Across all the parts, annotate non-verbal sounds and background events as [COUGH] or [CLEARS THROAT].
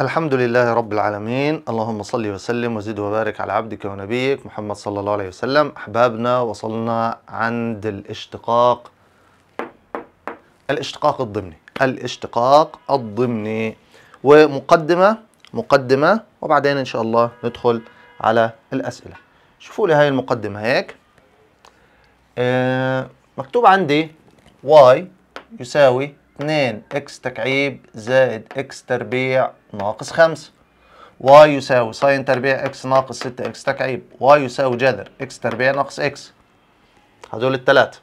الحمد لله رب العالمين اللهم صل وسلم وزد وبارك على عبدك ونبيك محمد صلى الله عليه وسلم أحبابنا وصلنا عند الاشتقاق الاشتقاق الضمني الاشتقاق الضمني ومقدمة مقدمة وبعدين إن شاء الله ندخل على الأسئلة شوفوا لي هاي المقدمة هيك آه، مكتوب عندي y يساوي 2x تكعيب زائد x تربيع ناقص 5 y يساوي ساين تربيع x ناقص 6x تكعيب y يساوي جذر x تربيع ناقص x هدول التلاتة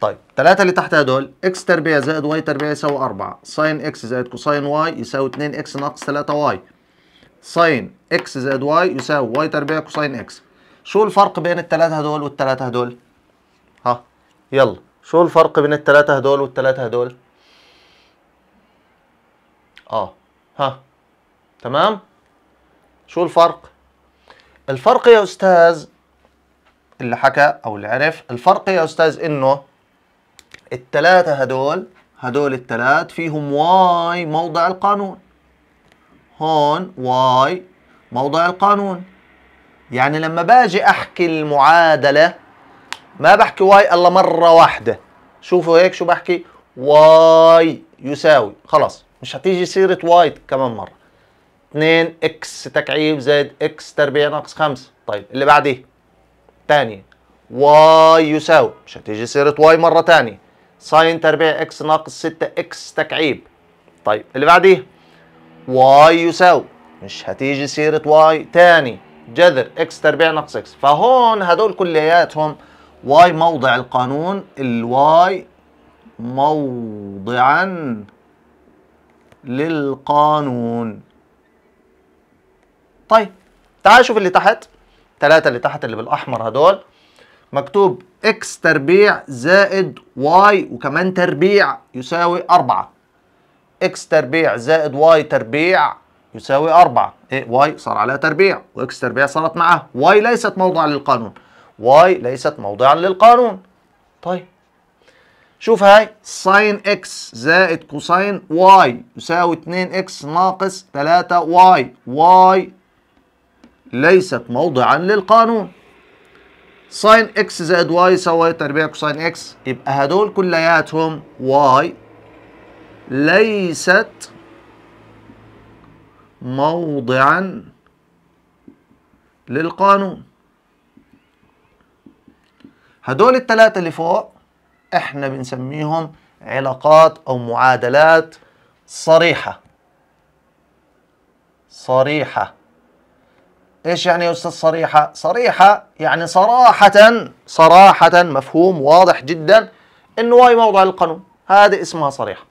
طيب التلاتة اللي تحت هدول x تربيع زائد y تربيع يساوي 4 ساين x زائد كوساين y يساوي 2x ناقص 3y ساين x زائد y يساوي y تربيع كوساين x شو الفرق بين الثلاثة هدول والثلاثة هدول؟ يلا شو الفرق بين التلاتة هدول والتلاتة هدول اه ها تمام شو الفرق الفرق يا استاذ اللي حكى او اللي عرف الفرق يا استاذ انه التلاتة هدول هدول التلات فيهم واي موضع القانون هون واي موضع القانون يعني لما باجي احكي المعادله ما بحكي واي الا مره واحده شوفوا هيك شو بحكي واي يساوي خلاص مش هتيجي سيره واي كمان مره 2 اكس تكعيب زائد اكس تربيع ناقص 5 طيب اللي بعديه ثانيه واي يساوي مش هتيجي سيره واي مره تانية ساين تربيع اكس ناقص 6 اكس تكعيب طيب اللي بعديه واي يساوي مش هتيجي سيره واي تاني جذر اكس تربيع ناقص اكس فهون هدول كلياتهم واي موضع القانون الواي موضعا للقانون طيب تعال شوف اللي تحت ثلاثة اللي تحت اللي بالأحمر هدول مكتوب x تربيع زائد y وكمان تربيع يساوي أربعة x تربيع زائد y تربيع يساوي أربعة ايه y صار عليها تربيع واكس تربيع صارت معه y ليست موضع للقانون واي ليست موضعا للقانون طيب شوف هاي ساين اكس زائد كوساين واي يساوي 2 اكس ناقص 3 واي واي ليست موضعا للقانون ساين اكس زائد واي يساوي تربيع كوساين اكس يبقى هدول كلياتهم واي ليست موضعا للقانون هدول الثلاثة اللي فوق احنا بنسميهم علاقات أو معادلات صريحة صريحة ايش يعني يا استاذ صريحة؟ صريحة يعني صراحة صراحة مفهوم واضح جدا انه واي موضع القانون هذا اسمها صريحة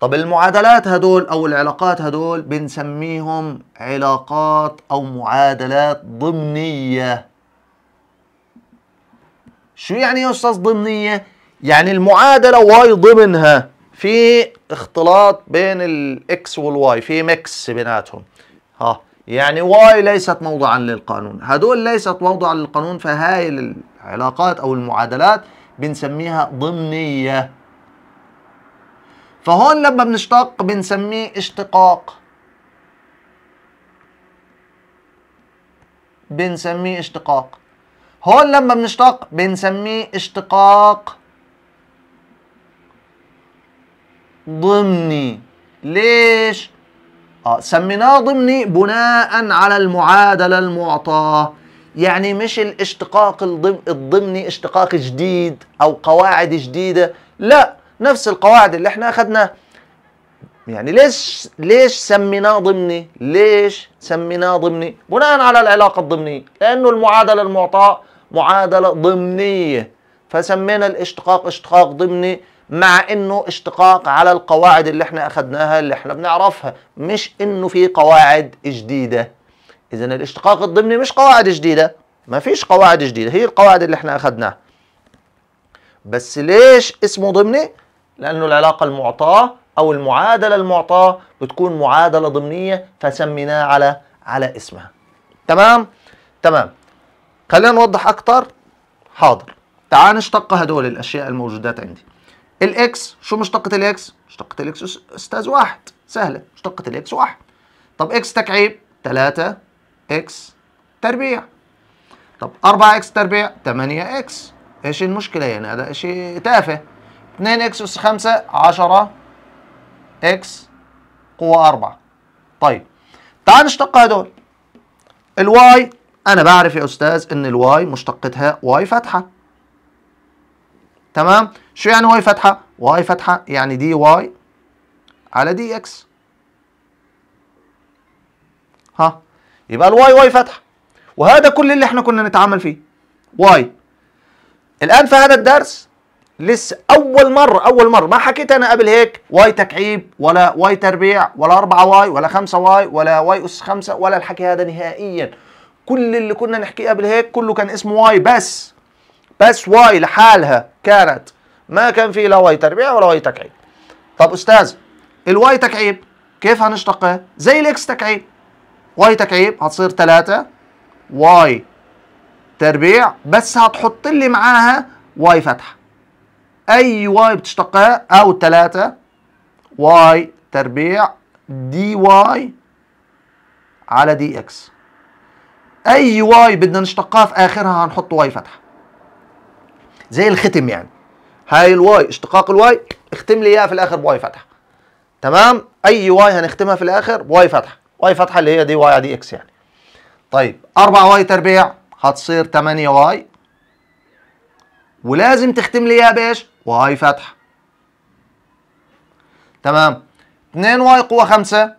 طب المعادلات هدول او العلاقات هدول بنسميهم علاقات او معادلات ضمنية شو يعني يا أستاذ ضمنية؟ يعني المعادلة واي ضمنها في اختلاط بين الاكس والواي في ميكس بيناتهم ها يعني واي ليست موضعا للقانون هدول ليست موضعا للقانون فهاي العلاقات او المعادلات بنسميها ضمنية فهون لما بنشتق بنسميه اشتقاق بنسميه اشتقاق هون لما بنشتق بنسميه اشتقاق ضمني ليش؟ اه سميناه ضمني بناء على المعادلة المعطاة يعني مش الاشتقاق الضمني اشتقاق جديد او قواعد جديدة لا نفس القواعد اللي احنا اخدناها يعني ليش ليش سميناه ضمني؟ ليش سميناه ضمني؟ بناء على العلاقة الضمنية، لأنه المعادلة المعطاة معادلة ضمنية فسمينا الاشتقاق اشتقاق ضمني مع انه اشتقاق على القواعد اللي احنا اخدناها اللي احنا بنعرفها مش انه في قواعد جديدة اذا الاشتقاق الضمني مش قواعد جديدة ما فيش قواعد جديدة هي القواعد اللي احنا اخدناها بس ليش اسمه ضمني لانه العلاقة المعطاة او المعادلة المعطاة بتكون معادلة ضمنية فسميناها على على اسمها تمام تمام خلينا نوضح اكتر حاضر تعال نشتق هدول الاشياء الموجودات عندي الاكس شو مشتقة الاكس مشتقة الاكس استاذ واحد سهلة مشتقة الاكس واحد طب اكس تكعيب ثلاثة اكس تربيع طب اربعة اكس تربيع ثمانية اكس ايش المشكلة يعني هذا اشي تافه 2 اكس اس 5 10 اكس قوة 4 طيب تعال نشتق هدول الواي انا بعرف يا استاذ ان الواي مشتقتها واي فتحة تمام شو يعني واي فتحة؟ واي فتحة يعني دي واي على دي اكس ها يبقى الواي واي فتحة وهذا كل اللي احنا كنا نتعامل فيه واي الان في هذا الدرس لسه اول مره اول مره ما حكيت انا قبل هيك واي تكعيب ولا واي تربيع ولا أربعة واي ولا خمسة واي ولا واي اس خمسة ولا الحكي هذا نهائيا كل اللي كنا نحكيه قبل هيك كله كان اسمه واي بس بس واي لحالها كانت ما كان في لا واي تربيع ولا واي تكعيب طب استاذ الواي تكعيب كيف هنشتقها زي الاكس تكعيب واي تكعيب هتصير 3 واي تربيع بس هتحط لي معاها واي فتحه اي واي بتشتقها او 3 واي تربيع دي واي على دي اكس اي واي بدنا نشتقها في اخرها هنحط واي فتحه زي الختم يعني هاي الواي اشتقاق الواي اختم لي اياها في الاخر بواي فتحه تمام اي واي هنختمها في الاخر بواي فتحه واي فتحه اللي هي دي واي دي اكس يعني طيب 4 واي تربيع هتصير 8 واي ولازم تختم لي اياها بايش واي فتحه تمام 2 واي قوة 5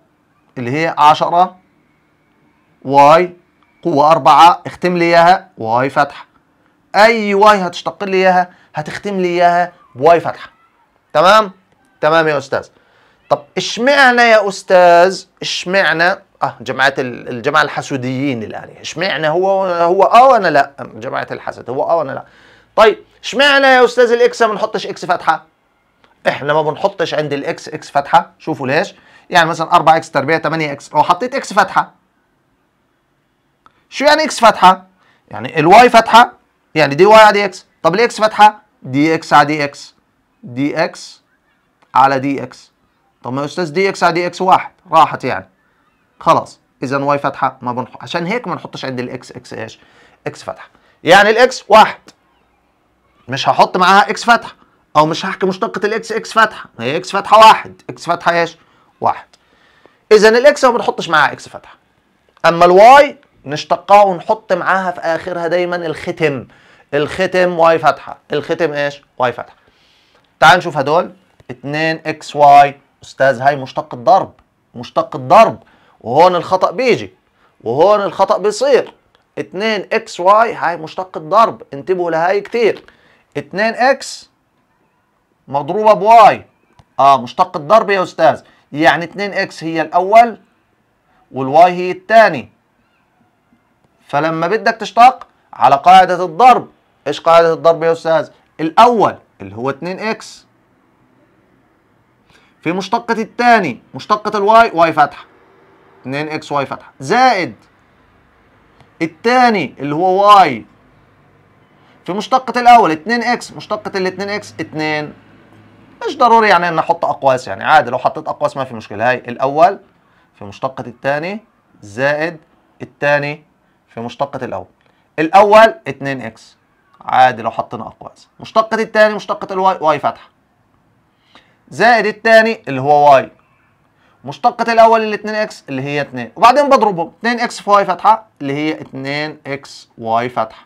اللي هي 10 واي قوة أربعة اختم لي إياها واي فتحة أي واي هتشتق لي إياها هتختم لي إياها بواي فتحة تمام؟ تمام يا أستاذ طب اشمعنى يا أستاذ اشمعنى اه جماعه الجماعه الحسوديين الان اشمعنى هو هو اه وانا لا جماعه الحسد هو اه وانا لا طيب اشمعنى يا استاذ الاكس ما بنحطش اكس فتحه احنا ما بنحطش عند الاكس اكس فتحه شوفوا ليش يعني مثلا 4 اكس تربيع 8 اكس لو حطيت اكس فتحه شو يعني اكس فتحه؟ يعني الواي فتحه يعني دي واي على دي اكس طب الاكس اكس، دي اكس على دي اكس دي اكس على دي اكس طب ما يا استاذ دي اكس على دي اكس واحد راحت يعني خلاص اذا واي فتحه ما بنحط عشان هيك ما نحطش عند الاكس اكس ايش اكس فتحه، يعني الاكس واحد مش هحط معاها اكس فتحه او مش هحكي مشتقه الاكس اكس ما هي اكس فتحه واحد اكس فتحه ايش واحد اذا الاكس ما بنحطش معاها اكس فتحه اما الواي نشتقها ونحط معاها في اخرها دايما الختم الختم واي فتحه الختم ايش واي فتحه تعال نشوف هدول 2 اكس واي استاذ هاي مشتق الضرب مشتق الضرب وهون الخطا بيجي وهون الخطا بيصير 2 اكس واي هاي مشتق الضرب انتبهوا لهاي كثير 2 اكس مضروبه بواي اه مشتق الضرب يا استاذ يعني 2 اكس هي الاول والواي هي الثاني فلما بدك تشتق على قاعدة الضرب ايش قاعدة الضرب يا استاذ الاول اللي هو 2x في مشتقة الثاني مشتقة الواي واي فتحة 2x واي فتحة زائد الثاني اللي هو واي في مشتقة الأول 2x مشتقة ال 2x 2 مش ضروري يعني إن أحط أقواس يعني عادي لو حطيت أقواس ما في مشكلة هاي الأول في مشتقة الثاني زائد الثاني في مشتقة الأول الأول 2x عادي لو حطينا أقواس مشتقة الثاني مشتقة الواي واي فتحة زائد الثاني اللي هو واي مشتقة الأول اللي 2x اللي هي 2 وبعدين بضربهم 2x في واي فتحة اللي هي 2x واي فتحة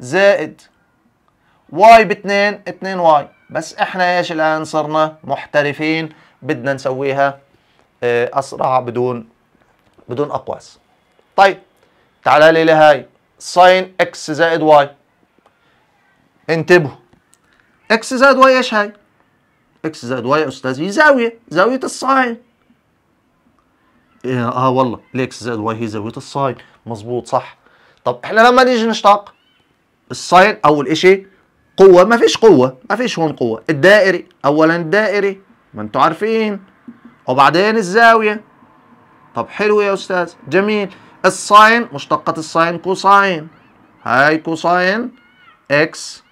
زائد واي ب 2 2 y بس احنا ايش الآن صرنا محترفين بدنا نسويها آه، أسرع بدون بدون أقواس طيب تعالى لي لهاي ساين اكس زائد واي انتبهوا اكس زائد واي ايش هاي؟ اكس زائد واي يا استاذي زاويه زاويه الساين إيه، اه والله الاكس زائد واي هي زاويه الساين مظبوط صح طب احنا لما نيجي نشتاق الساين اول شيء قوه ما فيش قوه ما فيش هون قوه الدائري اولا الدائري ما انتم عارفين وبعدين الزاويه طب حلو يا استاذ جميل الساين مشتقة الساين كوساين هاي كوساين اكس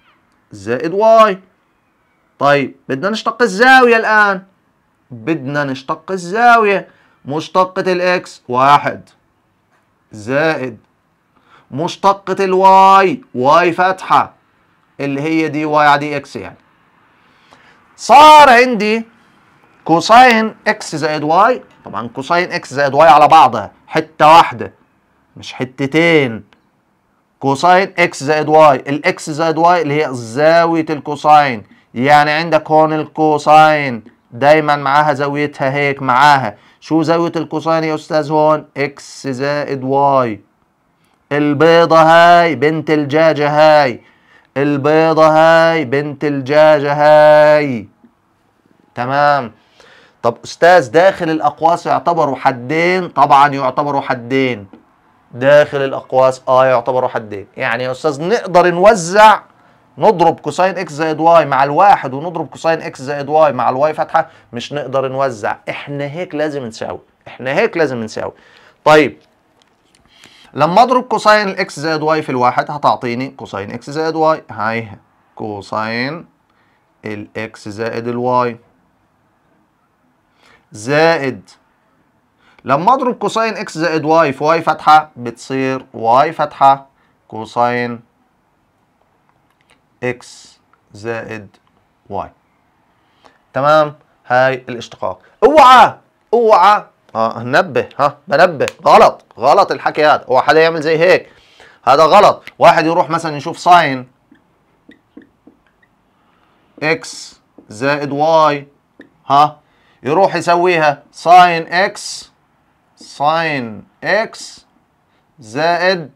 زائد واي طيب بدنا نشتق الزاوية الآن بدنا نشتق الزاوية مشتقة الاكس واحد زائد مشتقة الواي واي فتحة اللي هي دي واي على دي اكس يعني صار عندي كوساين اكس زائد واي طبعا كوساين اكس زائد واي على بعضها حتة واحدة مش حتتين كوساين اكس زائد واي الاكس زائد واي اللي هي زاوية الكوساين يعني عندك هون الكوساين دايما معاها زاويتها هيك معاها شو زاوية الكوساين يا استاذ هون اكس زائد واي البيضة هاي بنت الجاجة هاي البيضة هاي بنت الجاجة هاي تمام طب استاذ داخل الاقواس يعتبروا حدين طبعا يعتبروا حدين داخل الاقواس اه يعتبروا حدين يعني يا استاذ نقدر نوزع نضرب كوساين اكس زائد واي مع الواحد ونضرب كوساين اكس زائد واي مع الواي فتحه مش نقدر نوزع احنا هيك لازم نساوي احنا هيك لازم نساوي طيب لما اضرب كوساين الاكس زائد واي في الواحد هتعطيني كوساين اكس زائد واي هاي كوساين الاكس زائد الواي زائد لما اضرب كوساين اكس زائد واي في واي فتحه بتصير واي فتحه كوساين اكس زائد واي تمام هاي الاشتقاق اوعى اوعى اه نبه ها بنبه غلط غلط الحكي هذا اوعى حدا يعمل زي هيك هذا غلط واحد يروح مثلا يشوف ساين اكس زائد واي ها يروح يسويها ساين اكس ساين اكس زائد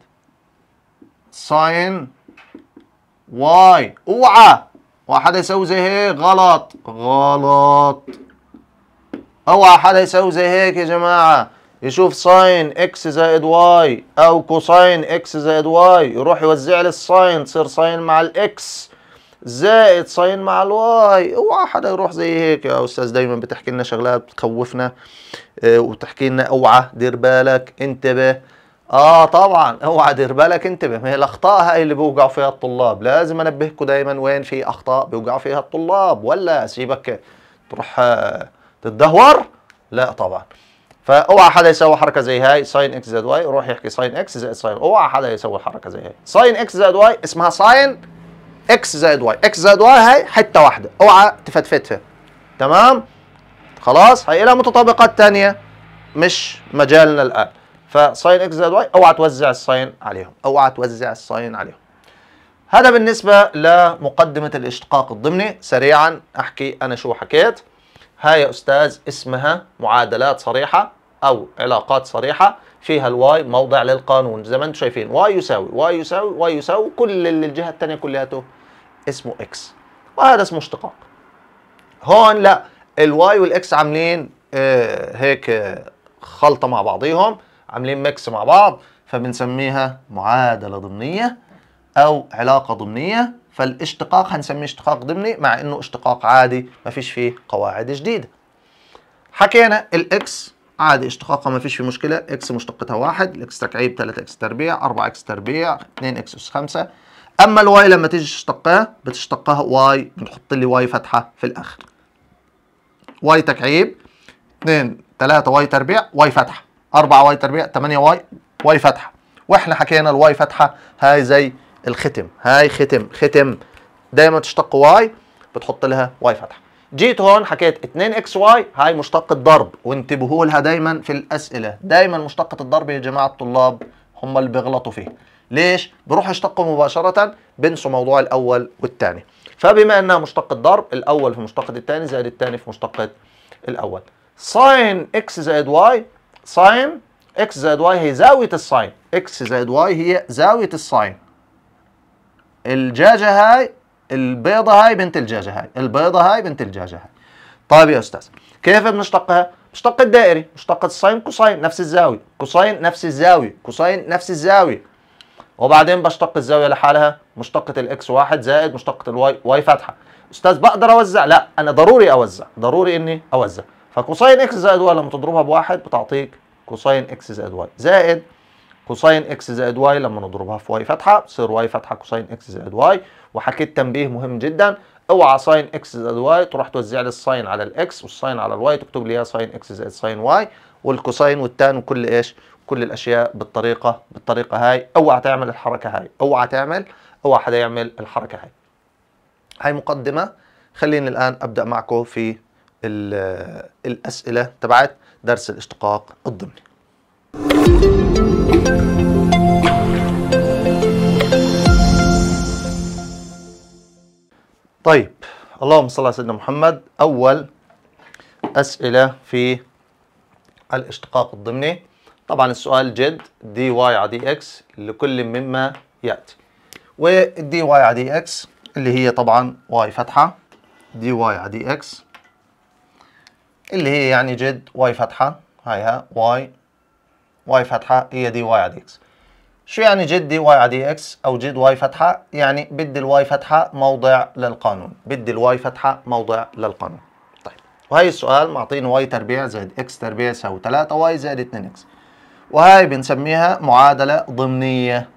ساين واي اوعى واحد يساوي زي هيك غلط غلط اوعى حدا يساوي زي هيك يا جماعه يشوف ساين اكس زائد واي او كوساين اكس زائد واي يروح يوزع لي الساين تصير ساين مع الاكس زائد ساين مع الواي اوعى حدا يروح زي هيك يا استاذ دايما بتحكي لنا شغلات بتخوفنا آه، وبتحكي لنا اوعى دير بالك انتبه اه طبعا اوعى دير بالك انتبه ما هي الاخطاء هاي اللي بيوقعوا فيها الطلاب لازم انبهكم دايما وين في اخطاء بيوقعوا فيها الطلاب ولا سيبك تروح آه، تتدهور لا طبعا فاوعى حدا يسوي حركه زي هاي ساين اكس زائد واي روح يحكي ساين اكس زائد ساين اوعى حدا يسوي حركه زي هاي ساين اكس زائد واي اسمها ساين اكس زائد واي اكس زائد واي هي حته واحده اوعى تفتفتها تمام خلاص هي لها متطابقات ثانيه مش مجالنا الان فساين اكس زائد واي اوعى توزع الساين عليهم اوعى توزع الساين عليهم هذا بالنسبه لمقدمه الاشتقاق الضمني سريعا احكي انا شو حكيت هاي يا استاذ اسمها معادلات صريحه او علاقات صريحه فيها الواي موضع للقانون زي ما انتم شايفين واي يساوي واي يساوي واي يساوي كل اللي الجهه الثانيه كلياته اسمه اكس وهذا اسمه اشتقاق هون لا الواي والاكس عاملين آه هيك آه، خلطه مع بعضيهم عاملين ميكس مع بعض فبنسميها معادله ضمنيه او علاقه ضمنيه فالاشتقاق هنسميه اشتقاق ضمني مع انه اشتقاق عادي ما فيش فيه قواعد جديده حكينا الاكس عادي اشتقاقها ما فيش في مشكله اكس مشتقتها واحد الاكس تكعيب 3 اكس تربيع 4 اكس تربيع 2 اكس اس 5 اما الواي لما تيجي تشتقها بتشتقها واي بتحط لي واي فتحه في الاخر واي تكعيب 2 3 واي تربيع واي فتحه 4 واي تربيع 8 واي واي فتحه واحنا حكينا الواي فتحه هاي زي الختم هاي ختم ختم دايما تشتق واي بتحط لها واي فتحه جيت هون حكيت 2 اكس واي هاي مشتقة ضرب وانتبهوا لها دايما في الاسئله دايما مشتقة الضرب يا جماعه الطلاب هم اللي بيغلطوا فيه ليش بروح يشتقوا مباشره بنسوا موضوع الاول والثاني فبما انها مشتقة ضرب الاول في مشتقة الثاني زائد الثاني في مشتقة الاول ساين اكس زائد واي ساين اكس زائد واي هي زاويه الساين اكس زائد واي هي زاويه الساين الجاجه هاي البيضة هاي بنت الجاجة هاي البيضة هاي بنت الجاجة هاي طيب يا أستاذ كيف بنشتقها؟ مشتق الدائري مشتق الساين كوساين نفس الزاوية كوساين نفس الزاوية كوساين نفس الزاوية وبعدين بشتق الزاوية لحالها مشتقة الإكس واحد زائد مشتقة الواي واي فتحة أستاذ بقدر أوزع؟ لا أنا ضروري أوزع ضروري إني أوزع فكوساين إكس زائد واي لما تضربها بواحد بتعطيك كوساين إكس زائد واي زائد كوساين اكس زائد واي لما نضربها في واي فتحه بتصير واي فتحه كوساين اكس زائد واي وحكيت تنبيه مهم جدا اوعى ساين اكس زائد واي تروح توزع لي الساين على الاكس والساين على الواي تكتب لي اياها ساين اكس زائد ساين واي والكوساين والتان وكل ايش كل الاشياء بالطريقه بالطريقه هاي اوعى تعمل الحركه هاي اوعى تعمل اوعى حدا يعمل الحركه هاي هاي مقدمه خليني الان ابدا معكم في الاسئله تبعت درس الاشتقاق الضمني طيب اللهم صل على سيدنا محمد أول أسئلة في الاشتقاق الضمني طبعا السؤال جد دي واي على دي اكس لكل مما يأتي والدي واي على دي اكس اللي هي طبعا واي فتحة دي واي على دي اكس اللي هي يعني جد واي فتحة هاي ها واي واي فتحة هي دي واي على دي اكس شو يعني جد دي واي على دي اكس او جد واي فتحه يعني بدي الواي فتحه موضع للقانون بدي الواي فتحه موضع للقانون طيب وهي السؤال معطيني واي تربيع زائد اكس تربيع يساوي 3 واي زائد 2 اكس وهي بنسميها معادله ضمنيه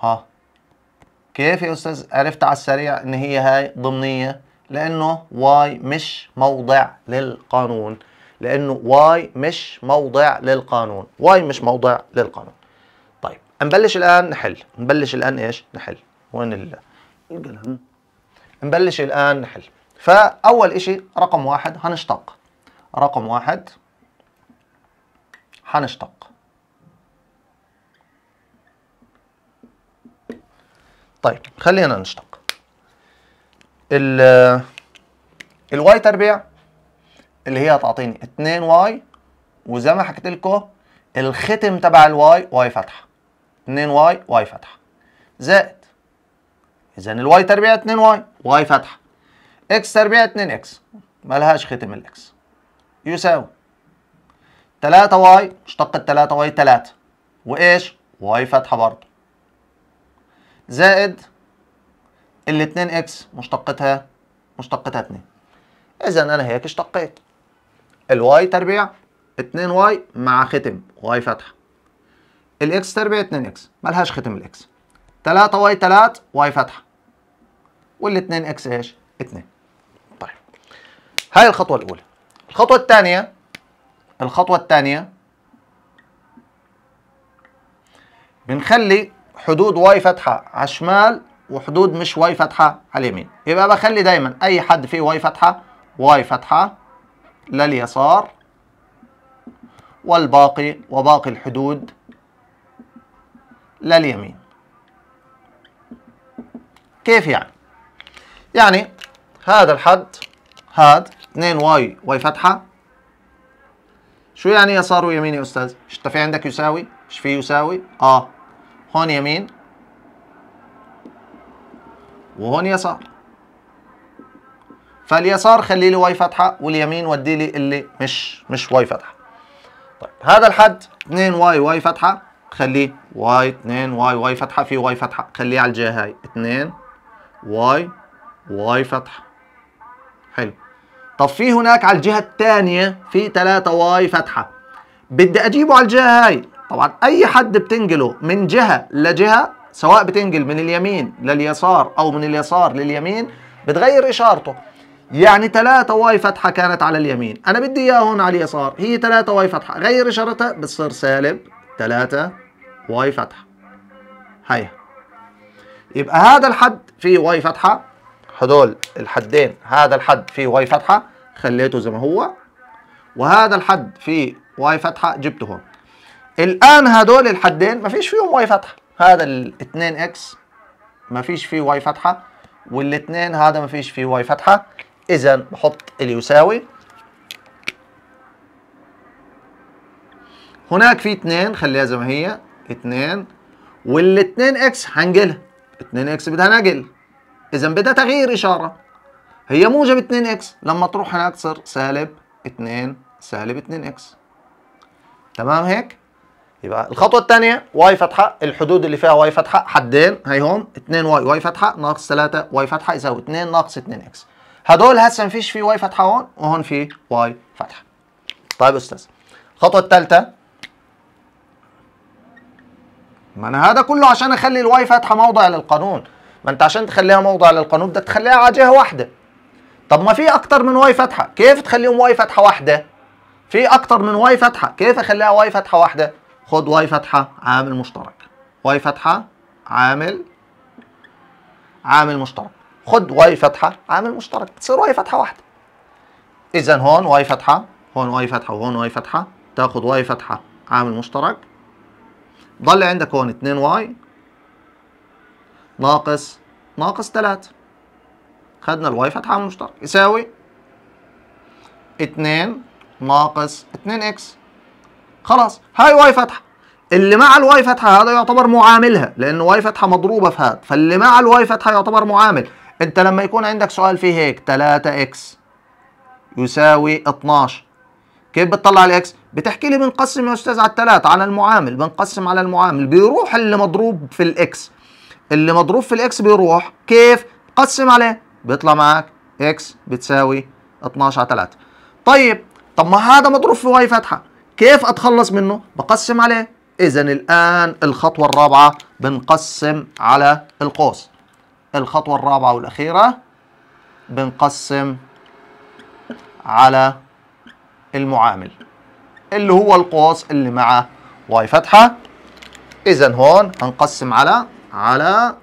ها كيف يا استاذ عرفت على السريع ان هي هاي ضمنيه لانه واي مش موضع للقانون لانه واي مش موضع للقانون واي مش موضع للقانون طيب نبلش الان نحل نبلش الان ايش نحل وين ال القلم نبلش الان نحل فاول اشي رقم واحد هنشتق رقم واحد هنشتق طيب خلينا نشتق ال الواي تربيع اللي هي هتعطيني 2 واي وزي ما حكيت لكم الختم تبع الواي واي فتحه 2 واي واي فتحه زائد اذا الواي تربيع 2 واي واي فتحه اكس تربيع 2 اكس مالهاش ختم الاكس يساوي 3 واي مشتق ال 3 واي 3 وايش واي فتحه برضه زائد ال 2 اكس مشتقتها مشتقتها 2 اذا انا هيك اشتقيت الواي تربيع 2 واي مع ختم واي فتحه الاكس تربيع 2 اكس ملهاش ختم الاكس 3 واي 3 واي فتحه وال2 اكس ايش 2 طيب هاي الخطوه الاولى الخطوه الثانيه الخطوه الثانيه بنخلي حدود واي فتحه على الشمال وحدود مش واي فتحه على اليمين يبقى بخلي دايما اي حد فيه واي فتحه واي فتحه لليسار والباقي وباقي الحدود لليمين كيف يعني؟ يعني هذا الحد هاد 2 واي واي فتحة شو يعني يسار ويمين يا أستاذ؟ انت في عندك يساوي؟ ايش في يساوي؟ اه هون يمين وهون يسار فاليسار خلي لي واي فتحه واليمين ودي لي اللي مش مش واي فتحه طيب هذا الحد 2 واي واي فتحه خليه واي 2 واي واي فتحه في واي فتحه خليه على الجهه هاي 2 واي واي فتحة حلو طب في هناك على الجهة الثانية في 3 واي فتحة بدي أجيبه على الجهة هاي طبعا أي حد بتنقله من جهة لجهة سواء بتنقل من اليمين لليسار أو من اليسار لليمين بتغير إشارته يعني ثلاثة واي فتحة كانت على اليمين أنا بدي هون على اليسار هي ثلاثة واي فتحة غير إشارتها بتصير سالب ثلاثة واي فتحة هيا يبقى هذا الحد فيه واي فتحة هدول الحدين هذا الحد فيه واي فتحة خليته زي ما هو وهذا الحد فيه واي فتحة جبته هون الآن هدول الحدين ما فيش فيهم واي فتحة هذا ال 2 اكس ما فيش فيه واي فتحة والاثنين هذا ما فيش فيه واي فتحة إذا بحط اليساوي هناك في 2 خليها زي ما هي 2 وال 2 اكس هنجلها 2 اكس بدها نقل إذا بدها تغيير إشارة هي موجب 2 اكس لما تروح هناك تصير سالب 2 سالب 2 اكس تمام هيك؟ يبقى الخطوة الثانية واي فتحة الحدود اللي فيها واي فتحة حدين هي هون 2 واي واي فتحة ناقص 3 واي فتحة يساوي 2 ناقص 2 اكس هدول هسه مفيش في واي فتحه هون وهون في واي فتحه طيب استاذ الخطوه الثالثه ما انا هذا كله عشان اخلي الواي فتحه موضع للقانون ما انت عشان تخليها موضع للقانون بدك تخليها على جهه واحده طب ما في اكتر من واي فتحه كيف تخليهم واي فتحه واحده في اكتر من واي فتحه كيف اخليها واي فتحه واحده خد واي فتحه عامل مشترك واي فتحه عامل عامل مشترك خد واي فتحه عامل مشترك بتصير واي فتحه واحده اذا هون واي فتحه هون واي فتحه وهون واي فتحه تاخد واي فتحه عامل مشترك ضل عندك هون 2 واي ناقص ناقص 3 خدنا الواي فتحه عامل مشترك يساوي 2 ناقص 2 اكس خلاص هاي واي فتحه اللي مع الواي فتحه هذا يعتبر معاملها لان واي فتحه مضروبه في هذا فاللي مع الواي فتحه يعتبر معامل انت لما يكون عندك سؤال فيه هيك 3 اكس يساوي 12 كيف بتطلع الاكس؟ بتحكي لي بنقسم يا استاذ على الثلاث على المعامل بنقسم على المعامل بيروح اللي مضروب في الاكس اللي مضروب في الاكس بيروح كيف؟ قسم عليه بيطلع معك اكس بتساوي 12 على 3 طيب طب ما هذا مضروب في واي فتحة كيف اتخلص منه؟ بقسم عليه اذا الان الخطوه الرابعه بنقسم على القوس الخطوة الرابعة والأخيرة بنقسم على المعامل اللي هو القوس اللي معه واي فتحة إذا هون هنقسم على على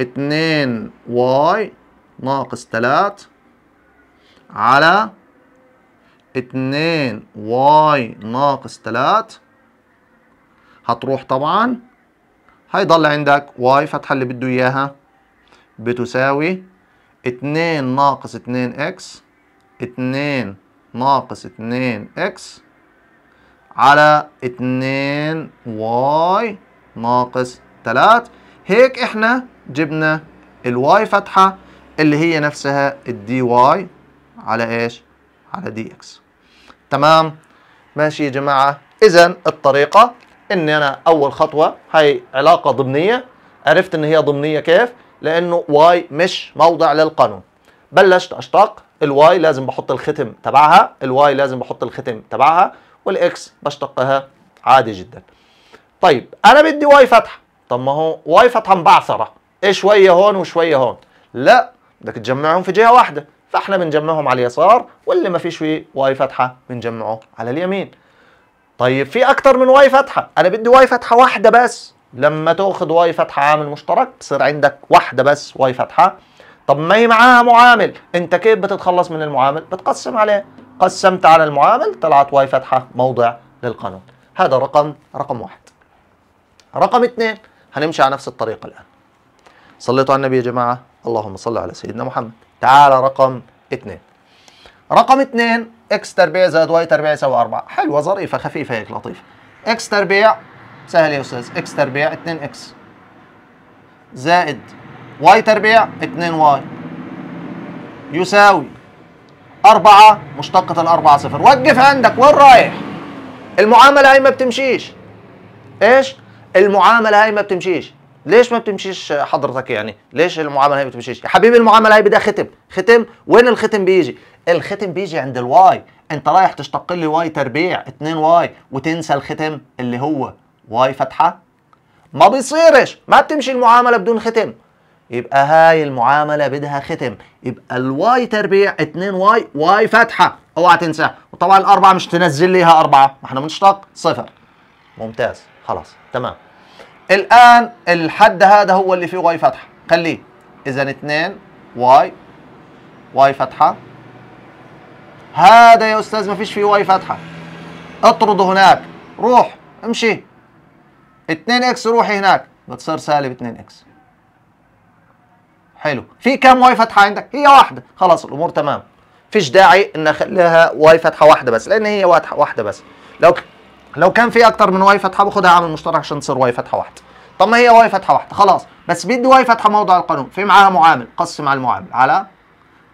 2 واي ناقص 3 على 2 واي ناقص 3 هتروح طبعا هيضل عندك واي فتحة اللي بده إياها بتساوي اتنين ناقص اتنين اكس اتنين ناقص اتنين اكس على اتنين واي ناقص تلات هيك احنا جبنا الواي فتحة اللي هي نفسها الدي واي على ايش؟ على دي اكس تمام ماشي يا جماعة اذا الطريقة ان انا اول خطوة هي علاقة ضمنية عرفت ان هي ضمنية كيف؟ لانه واي مش موضع للقانون بلشت اشتق الواي لازم بحط الختم تبعها الواي لازم بحط الختم تبعها والاكس بشتقها عادي جدا طيب انا بدي واي فتحه طب ما هو واي فتحه مبعثره ايه شويه هون وشويه هون لا بدك تجمعهم في جهه واحده فاحنا بنجمعهم على اليسار واللي ما فيش فيه واي فتحه بنجمعه على اليمين طيب في اكتر من واي فتحه انا بدي واي فتحه واحده بس لما تاخد واي فاتحه عامل مشترك تصير عندك واحده بس واي فاتحه طب ما هي معاها معامل انت كيف بتتخلص من المعامل بتقسم عليه قسمت على المعامل طلعت واي فاتحه موضع للقانون هذا رقم رقم واحد رقم اثنين هنمشي على نفس الطريقه الان صليتوا على النبي يا جماعه اللهم صل على سيدنا محمد تعالى رقم اثنين رقم اثنين اكس تربيع زائد واي تربيع يساوي اربعه حلوه ظريفه خفيفه هيك لطيفه اكس تربيع سهل يا استاذ اكس تربيع 2 اكس زائد واي تربيع 2 واي يساوي 4 مشتقة الأربعة صفر وقف عندك وين رايح؟ المعاملة هاي ما بتمشيش ايش؟ المعاملة هاي ما بتمشيش ليش ما بتمشيش حضرتك يعني؟ ليش المعاملة هاي ما بتمشيش؟ يا حبيبي المعاملة هاي بدها ختم، ختم وين الختم بيجي؟ الختم بيجي عند الواي، انت رايح تشتق لي واي تربيع 2 واي وتنسى الختم اللي هو واي فتحه ما بيصيرش ما بتمشي المعامله بدون ختم يبقى هاي المعامله بدها ختم يبقى الواي تربيع 2 واي واي فتحه اوعى تنساها وطبعا الاربعه مش تنزل ليها اربعه ما احنا بنشتق صفر ممتاز خلاص تمام الان الحد هذا هو اللي فيه واي فتحه خليه اذا 2 واي واي فتحه هذا يا استاذ ما فيش فيه واي فتحه اطرده هناك روح امشي 2 اكس روحي هناك بتصير سالب 2 اكس حلو في كم واي فاتحه عندك هي واحده خلاص الامور تمام فيش داعي ان اخليها واي فاتحه واحده بس لان هي واحده بس لو لو كان في اكتر من واي فاتحه باخدها عامل مشترك عشان تصير واي فاتحه واحده طب ما هي واي فاتحه واحده خلاص بس بدي واي فاتحه موضع القانون في معاها معامل قسم على المعامل على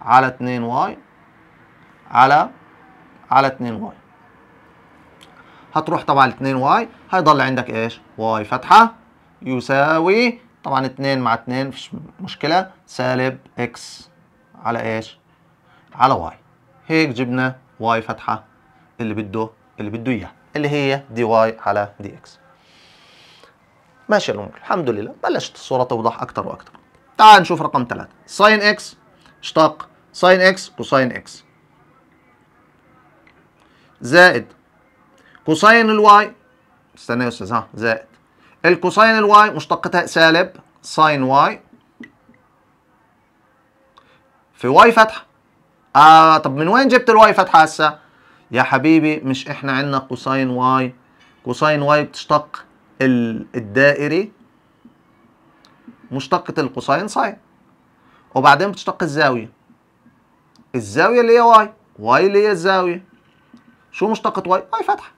على 2 واي على على 2 واي هتروح طبعا ل 2 واي هيضل عندك ايش؟ واي فتحه يساوي طبعا 2 مع 2 مفيش مشكله سالب اكس على ايش؟ على واي هيك جبنا واي فتحه اللي بده اللي بده اياه اللي هي دي واي على دي اكس ماشي الامور الحمد لله بلشت الصوره توضح اكثر واكثر تعال نشوف رقم 3 ساين اكس اشتق ساين اكس وساين اكس زائد كوساين الواي استنى يا استاذ ها زائد الكوساين الواي مشتقتها سالب ساين واي في واي فتحه آه طب من وين جبت الواي فتحه هسه يا حبيبي مش احنا عندنا كوساين واي كوساين واي بتشتق الدائري مشتقة القوسين ساين وبعدين بتشتق الزاوية الزاوية اللي هي واي واي اللي هي الزاوية شو مشتقة واي؟ واي فتحة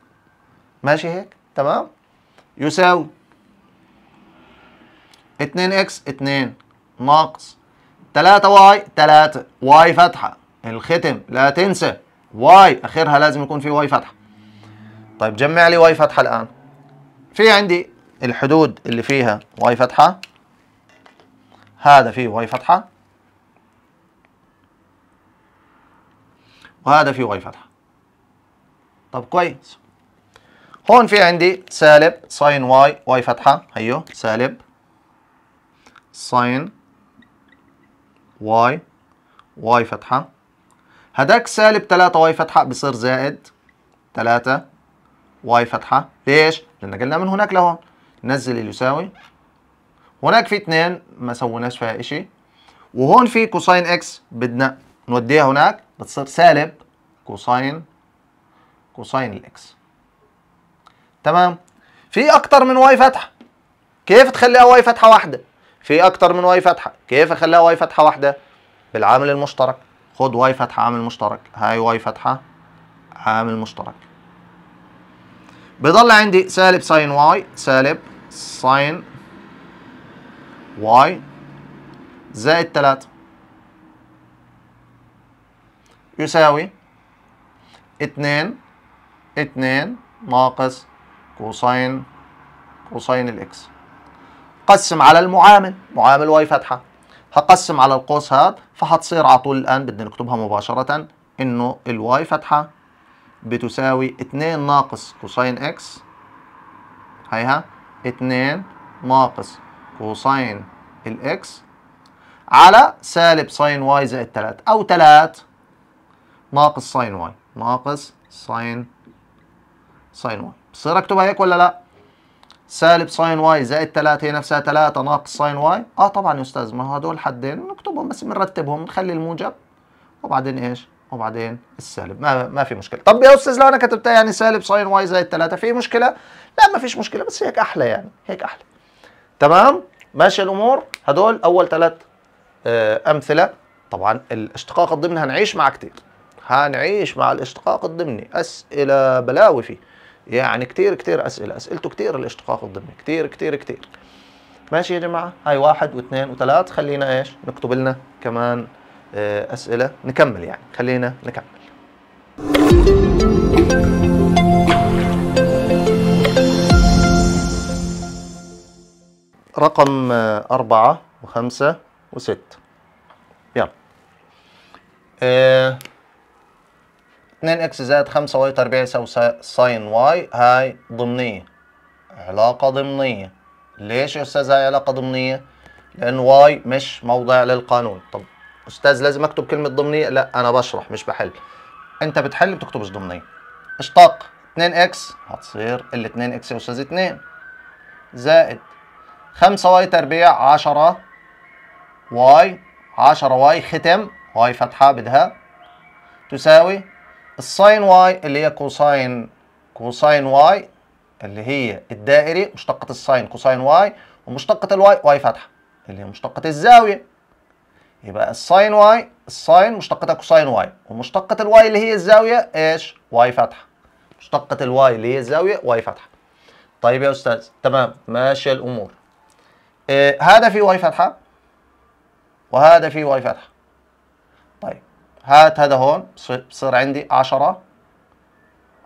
ماشي هيك تمام يساوي 2x 2 ناقص 3y 3 واي فتحه الختم لا تنسى واي اخرها لازم يكون في واي فتحه طيب جمع لي واي فتحه الان في عندي الحدود اللي فيها واي فتحه هذا فيه واي فتحه وهذا فيه واي فتحه طب كويس هون في عندي سالب ساين واي واي فتحة هيو سالب ساين واي واي فتحة هداك سالب تلاتة واي فتحة بصير زائد تلاتة واي فتحة ليش؟ لأن قلنا من هناك لهون نزل اللي يساوي هناك في اتنين ما سويناش فيها شيء وهون في كوساين اكس بدنا نوديها هناك بتصير سالب كوساين كوساين الاكس تمام في اكتر من واي فتحه كيف تخليها واي فتحه واحده في اكتر من واي فتحه كيف اخليها واي فتحه واحده بالعامل المشترك خد واي فتحه عامل مشترك هاي واي فتحه عامل مشترك بيضل عندي سالب ساين واي سالب ساين واي زائد 3 يساوي 2 2 ناقص كوساين كوساين الاكس قسم على المعامل معامل واي فتحه هقسم على القوس هاد فهتصير على طول الان بدنا نكتبها مباشره انه الواي فتحه بتساوي 2 ناقص كوساين اكس هيها 2 ناقص كوساين الاكس على سالب ساين واي زائد 3 او 3 ناقص ساين واي ناقص ساين ساين واي بصير اكتبها هيك ولا لا سالب ساين واي زائد 3 هي نفسها 3 ناقص ساين واي اه طبعا يا استاذ ما هو هدول حدين نكتبهم بس بنرتبهم نخلي الموجب وبعدين ايش وبعدين السالب ما ما في مشكله طب يا استاذ لو انا كتبتها يعني سالب ساين واي زائد 3 في مشكله لا ما فيش مشكله بس هيك احلى يعني هيك احلى تمام ماشيه الامور هدول اول ثلاث آه، امثله طبعا الاشتقاق الضمني هنعيش معه كثير. هنعيش مع الاشتقاق الضمني اسئله بلاوي فيه يعني كثير كثير اسئله اسئلته كثير الاشتقاق الضمني كثير كثير كثير ماشي يا جماعه هاي واحد واثنين وثلاث خلينا ايش نكتب لنا كمان آه، اسئله نكمل يعني خلينا نكمل رقم آه، أربعة وخمسة وستة يلا آه، 2 x زائد 5 5y تربيع يساوي ساين واي هاي ضمنيه علاقه ضمنيه ليش يا استاذ هاي علاقه ضمنيه لان واي مش موضع للقانون طب استاذ لازم اكتب كلمه ضمنيه لا انا بشرح مش بحل انت بتحل بتكتبش ضمنيه اشتق 2 x هتصير ال 2 x يا استاذ 2 زائد 5 y تربيع 10 y 10 y ختم واي فتحه بدها تساوي الساين واي اللي هي كوساين كوساين واي اللي هي الدائري مشتقة الساين كوساين واي ومشتقة الواي واي فاتحة اللي هي مشتقة الزاوية يبقى الساين واي الساين مشتقة كوساين واي ومشتقة الواي اللي هي الزاوية ايش؟ واي فاتحة مشتقة الواي اللي هي الزاوية واي فاتحة طيب يا أستاذ تمام ماشية الأمور إيه هذا فيه واي فاتحة وهذا فيه واي فاتحة هات هذا هون بصير عندي 10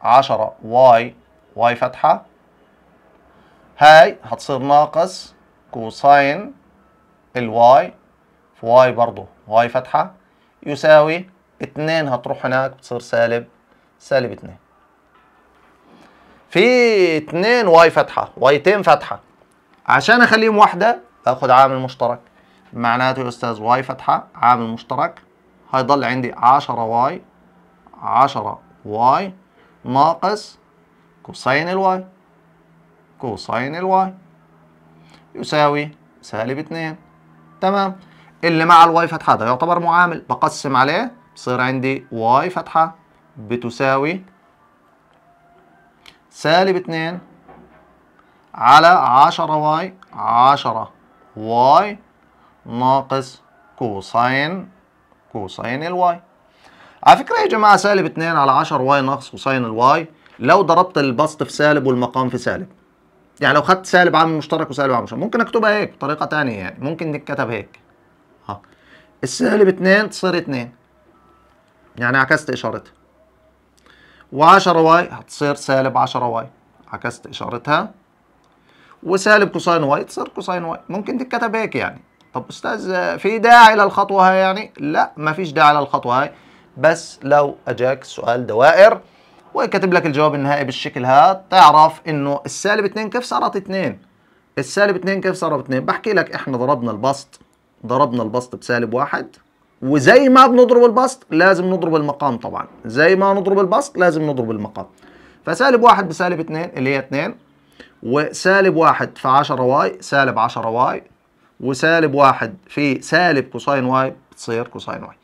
10 واي واي فتحة هاي هتصير ناقص كوساين الواي في واي برضو واي فتحة يساوي 2 هتروح هناك بتصير سالب سالب 2 في 2 واي فتحة وايتين فتحة عشان اخليهم واحدة باخد عامل مشترك معناته يا استاذ واي فتحة عامل مشترك هيضل عندي 10 واي 10 واي ناقص كوساين الواي كوساين الواي يساوي سالب 2 تمام اللي مع الواي فتحة ده يعتبر معامل بقسم عليه بصير عندي واي فتحة بتساوي سالب 2 على 10 واي 10 واي ناقص كوساين كوساين الواي على فكرة يا جماعة سالب 2 على 10 واي ناقص كوساين الواي لو ضربت البسط في سالب والمقام في سالب يعني لو خدت سالب عامل مشترك وسالب عامل مشترك ممكن اكتبها هيك بطريقة ثانيه يعني ممكن تتكتب هيك ها السالب 2 تصير 2 يعني عكست إشارتها و10 واي هتصير سالب 10 واي عكست إشارتها وسالب كوساين واي تصير كوساين واي ممكن تتكتب هيك يعني طب استاذ في داعي للخطوه هاي يعني لا ما فيش داعي للخطوه هاي بس لو اجاك سؤال دوائر وكاتب لك الجواب النهائي بالشكل هذا تعرف انه السالب 2 كيف صارت 2 السالب 2 كيف صارت 2 بحكي لك احنا ضربنا البسط ضربنا البسط بسالب واحد وزي ما بنضرب البسط لازم نضرب المقام طبعا زي ما نضرب البسط لازم نضرب المقام فسالب واحد بسالب 2 اللي هي 2 وسالب واحد في 10 واي سالب 10 واي وسالب واحد في سالب كوساين واي بتصير كوساين واي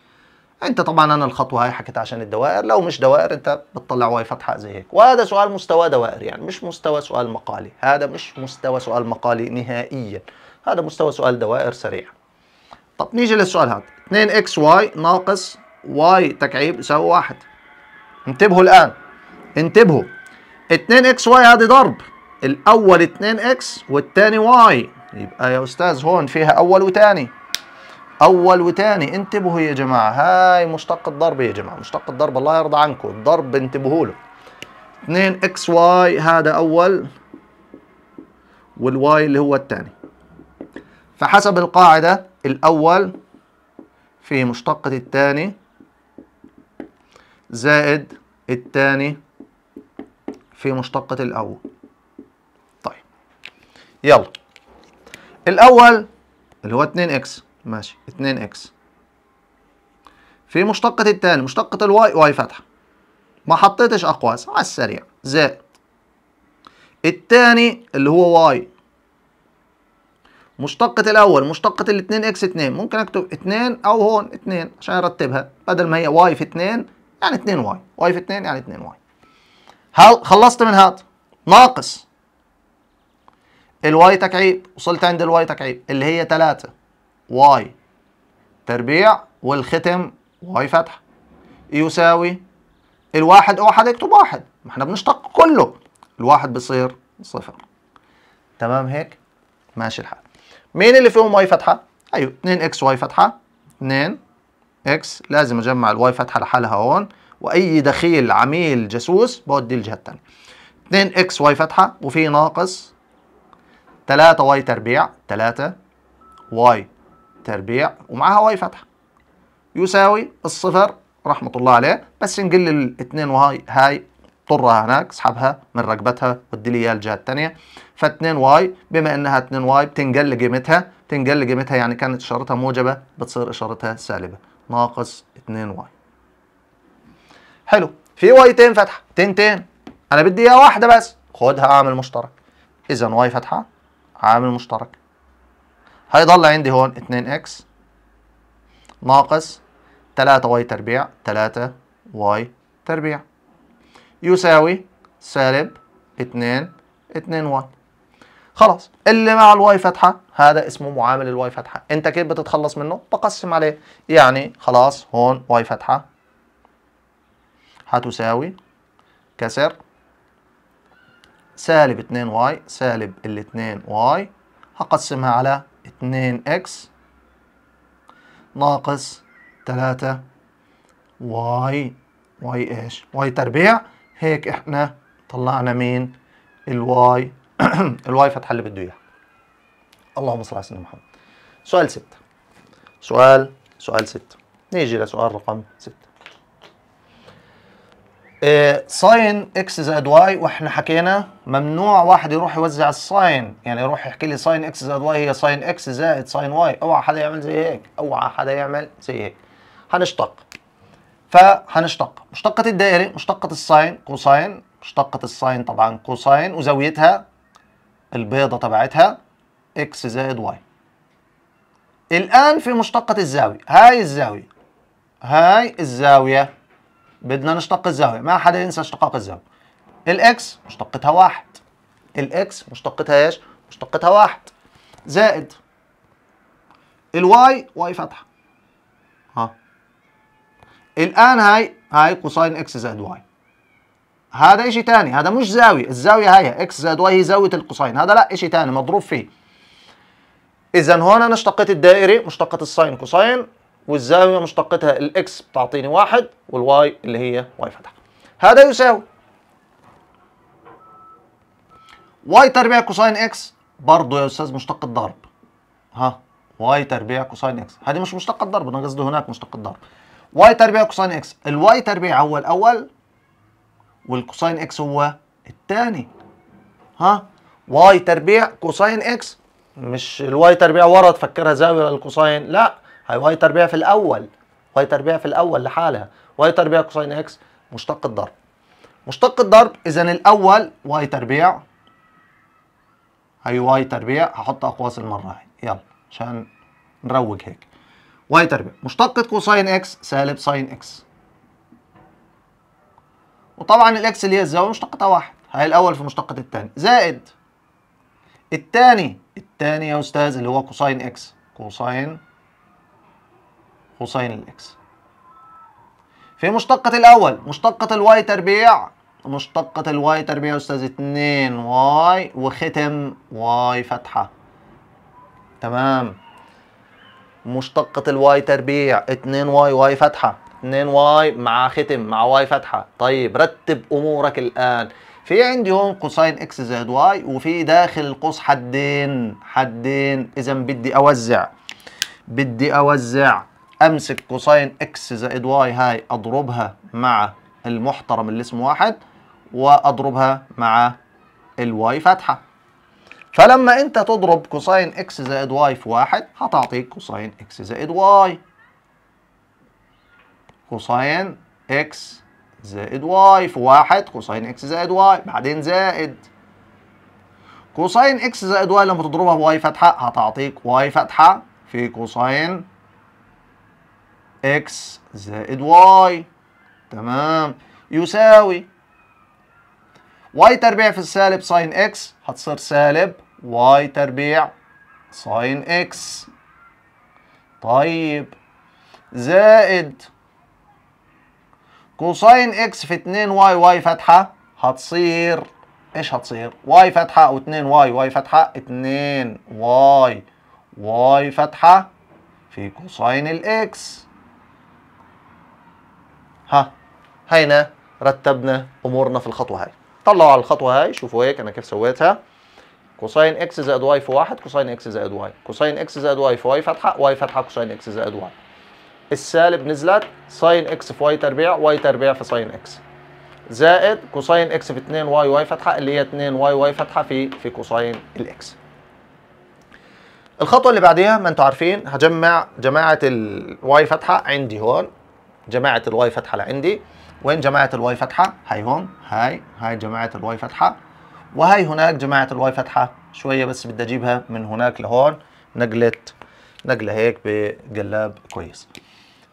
انت طبعا انا الخطوه هاي حكيت عشان الدوائر لو مش دوائر انت بتطلع واي فتحه زي هيك وهذا سؤال مستوى دوائر يعني مش مستوى سؤال مقالي هذا مش مستوى سؤال مقالي نهائيا هذا مستوى سؤال دوائر سريع طب نيجي للسؤال هذا 2 اكس واي ناقص واي تكعيب يساوي واحد انتبهوا الان انتبهوا 2 اكس واي هذه ضرب الاول 2 اكس والثاني واي يبقى يا أستاذ هون فيها أول وثاني أول وثاني انتبهوا يا جماعة هاي مشتق الضرب يا جماعة مشتق الضرب الله يرضى عنكم الضرب انتبهوا له 2 اكس واي هذا أول والواي اللي هو الثاني فحسب القاعدة الأول في مشتقة الثاني زائد الثاني في مشتقة الأول طيب يلا الأول اللي هو 2x ماشي 2x في مشتقة التاني مشتقة الواي واي فتحة ما حطيتش أقواس على السريع زائد التاني اللي هو واي مشتقة الأول مشتقة الاتنين اكس اتنين ممكن أكتب اتنين أو هون اتنين عشان أرتبها بدل ما هي واي في اتنين يعني اتنين واي واي في اتنين يعني اتنين واي هل خلصت من هذا ناقص الواي تكعيب وصلت عند الواي تكعيب اللي هي 3 واي تربيع والختم واي فتحه يساوي الواحد او حد اكتب واحد ما احنا بنشتق كله الواحد بصير صفر تمام هيك ماشي الحال مين اللي فيهم واي فتحه ايوه 2 اكس واي فتحه 2 اكس لازم اجمع الواي فتحه لحالها هون واي دخيل عميل جاسوس بودي الجهه الثانيه 2 اكس واي فتحه وفي ناقص 3 واي تربيع 3 واي تربيع ومعاها واي فتحه يساوي الصفر رحمه الله عليه بس نقل الاثنين واي هاي طرها هناك اسحبها من ركبتها وادي لي اياها الجهه الثانيه ف 2 واي بما انها 2 واي بتنقل قيمتها تنقل قيمتها يعني كانت اشارتها موجبه بتصير اشارتها سالبه ناقص 2 واي حلو في وايتين فتحه تنتين انا بدي اياها واحده بس خدها اعمل مشترك اذا واي فتحه عامل مشترك هيضل عندي هون 2x ناقص 3y تربيع 3y تربيع يساوي سالب 2 2y خلاص اللي مع الواي فتحه هذا اسمه معامل الواي فتحه انت كيف بتتخلص منه بقسم عليه يعني خلاص هون واي فتحه هتساوي كسر سالب 2y سالب ال 2y هقسمها على 2x ناقص 3 واي واي ايش واي تربيع هيك احنا طلعنا مين الواي [CLEARS THROAT] الواي فتح اللي بده اياه اللهم صل على سيدنا محمد سؤال 6 سؤال سؤال 6 نيجي لسؤال رقم 6 ساين اكس زائد واي واحنا حكينا ممنوع واحد يروح يوزع الساين يعني يروح يحكي لي ساين اكس زائد واي هي ساين اكس زائد ساين واي اوعى حدا يعمل زي هيك اوعى حدا يعمل زي هيك هنشتق فهنشتق مشتقة الدائري مشتقة الساين كوساين مشتقة الساين طبعا كوساين وزاويتها البيضة تبعتها اكس زائد واي الآن في مشتقة الزاوية هاي الزاوية هاي الزاوية بدنا نشتق الزاوية ما حدا ينسى اشتقاق الزاوية الاكس مشتقتها واحد الاكس مشتقتها ايش؟ مشتقتها واحد زائد الواي واي فتحة ها الآن هاي هاي كوساين اكس زائد واي هذا اشي تاني هذا مش زاوية الزاوية هاي اكس زائد واي هي زاوية القصين هذا لا اشي تاني مضروب فيه إذا هون أنا اشتقت الدائري مشتقة الساين كوساين والزاوية مشتقتها الإكس بتعطيني واحد والواي اللي هي واي فتحة هذا يساوي واي تربيع كوساين إكس برضه يا أستاذ مشتق الضرب ها واي تربيع كوساين إكس هذه مش مشتق الضرب أنا قصدي هناك مشتق الضرب واي تربيع كوساين إكس الواي تربيع هو الأول والكوساين إكس هو الثاني ها واي تربيع كوساين إكس مش الواي تربيع ورا تفكرها زاوية للكوساين لا هاي واي تربيع في الاول واي تربيع في الاول لحالها واي تربيع كوساين اكس مشتق الضرب مشتق الضرب اذا الاول واي تربيع هاي واي تربيع هحط اقواس المره هاي يلا عشان نروق هيك واي تربيع مشتقة كوساين اكس سالب ساين اكس وطبعا الاكس اللي هي الزاويه مشتقتها واحد هاي الاول في مشتقة الثاني زائد الثاني الثاني يا استاذ اللي هو كوساين اكس كوساين كوساين الاكس في مشتقة الأول مشتقة الواي تربيع مشتقة الواي تربيع يا أستاذ 2 واي وختم واي فتحة تمام مشتقة الواي تربيع 2 واي واي فتحة 2 واي مع ختم مع واي فتحة طيب رتب أمورك الآن في عندي هون قوسين اكس زائد واي وفي داخل القوس حدين حدين إذا بدي أوزع بدي أوزع امسك كوساين اكس زائد واي هاي اضربها مع المحترم اللي اسمه واحد واضربها مع الواي فتحه فلما انت تضرب كوساين اكس زائد واي في واحد هتعطيك كوساين اكس زائد واي كوساين اكس زائد واي في واحد كوساين اكس زائد واي بعدين زائد كوساين اكس زائد واي لما تضربها بواي فتحه هتعطيك واي فتحه في كوساين x زائد y تمام يساوي y تربيع في السالب ساين x هتصير سالب y تربيع ساين x طيب زائد كوساين x في 2 y y فتحة هتصير ايش هتصير y فتحة او 2 y y فتحة 2 y y فتحة في كوساين الاكس ها هينا رتبنا امورنا في الخطوه هاي طلعوا على الخطوه هاي شوفوا هيك انا كيف سويتها كوساين اكس زائد واي في واحد كوساين اكس زائد واي كوساين اكس زائد واي في واي فتحه واي فتحه كوساين اكس زائد واي السالب نزلت ساين اكس في واي تربيع واي تربيع في ساين اكس زائد كوساين اكس في 2 واي واي فتحه اللي هي 2 واي واي فتحه في في كوساين الاكس الخطوه اللي بعديها ما انتم عارفين هجمع جماعه الواي فتحه عندي هون جماعه الواي فتحة لعندي وين جماعه الواي فتحة؟ هاي هون هاي هاي جماعه الواي فتحة وهاي هناك جماعه الواي فتحة شويه بس بدي اجيبها من هناك لهون نقله نقله هيك بقلاب كويس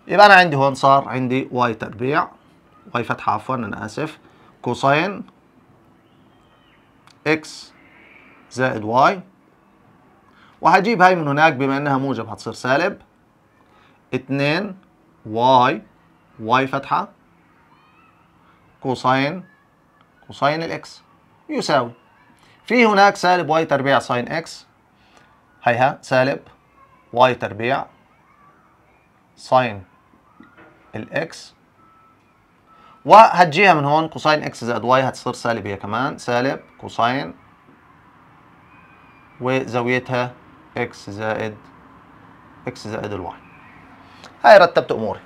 يبقى انا عندي هون صار عندي واي تربيع واي فتحه عفوا انا اسف كوساين اكس زائد واي وهجيب هاي من هناك بما انها موجب هتصير سالب 2 واي واي فتحة كوساين كوساين الاكس يساوي في هناك سالب واي تربيع ساين اكس هيها سالب واي تربيع ساين الاكس وهتجيها من هون كوساين اكس زائد واي هتصير سالب هي كمان سالب كوساين وزاويتها اكس زائد اكس زائد الواي هاي رتبت اموري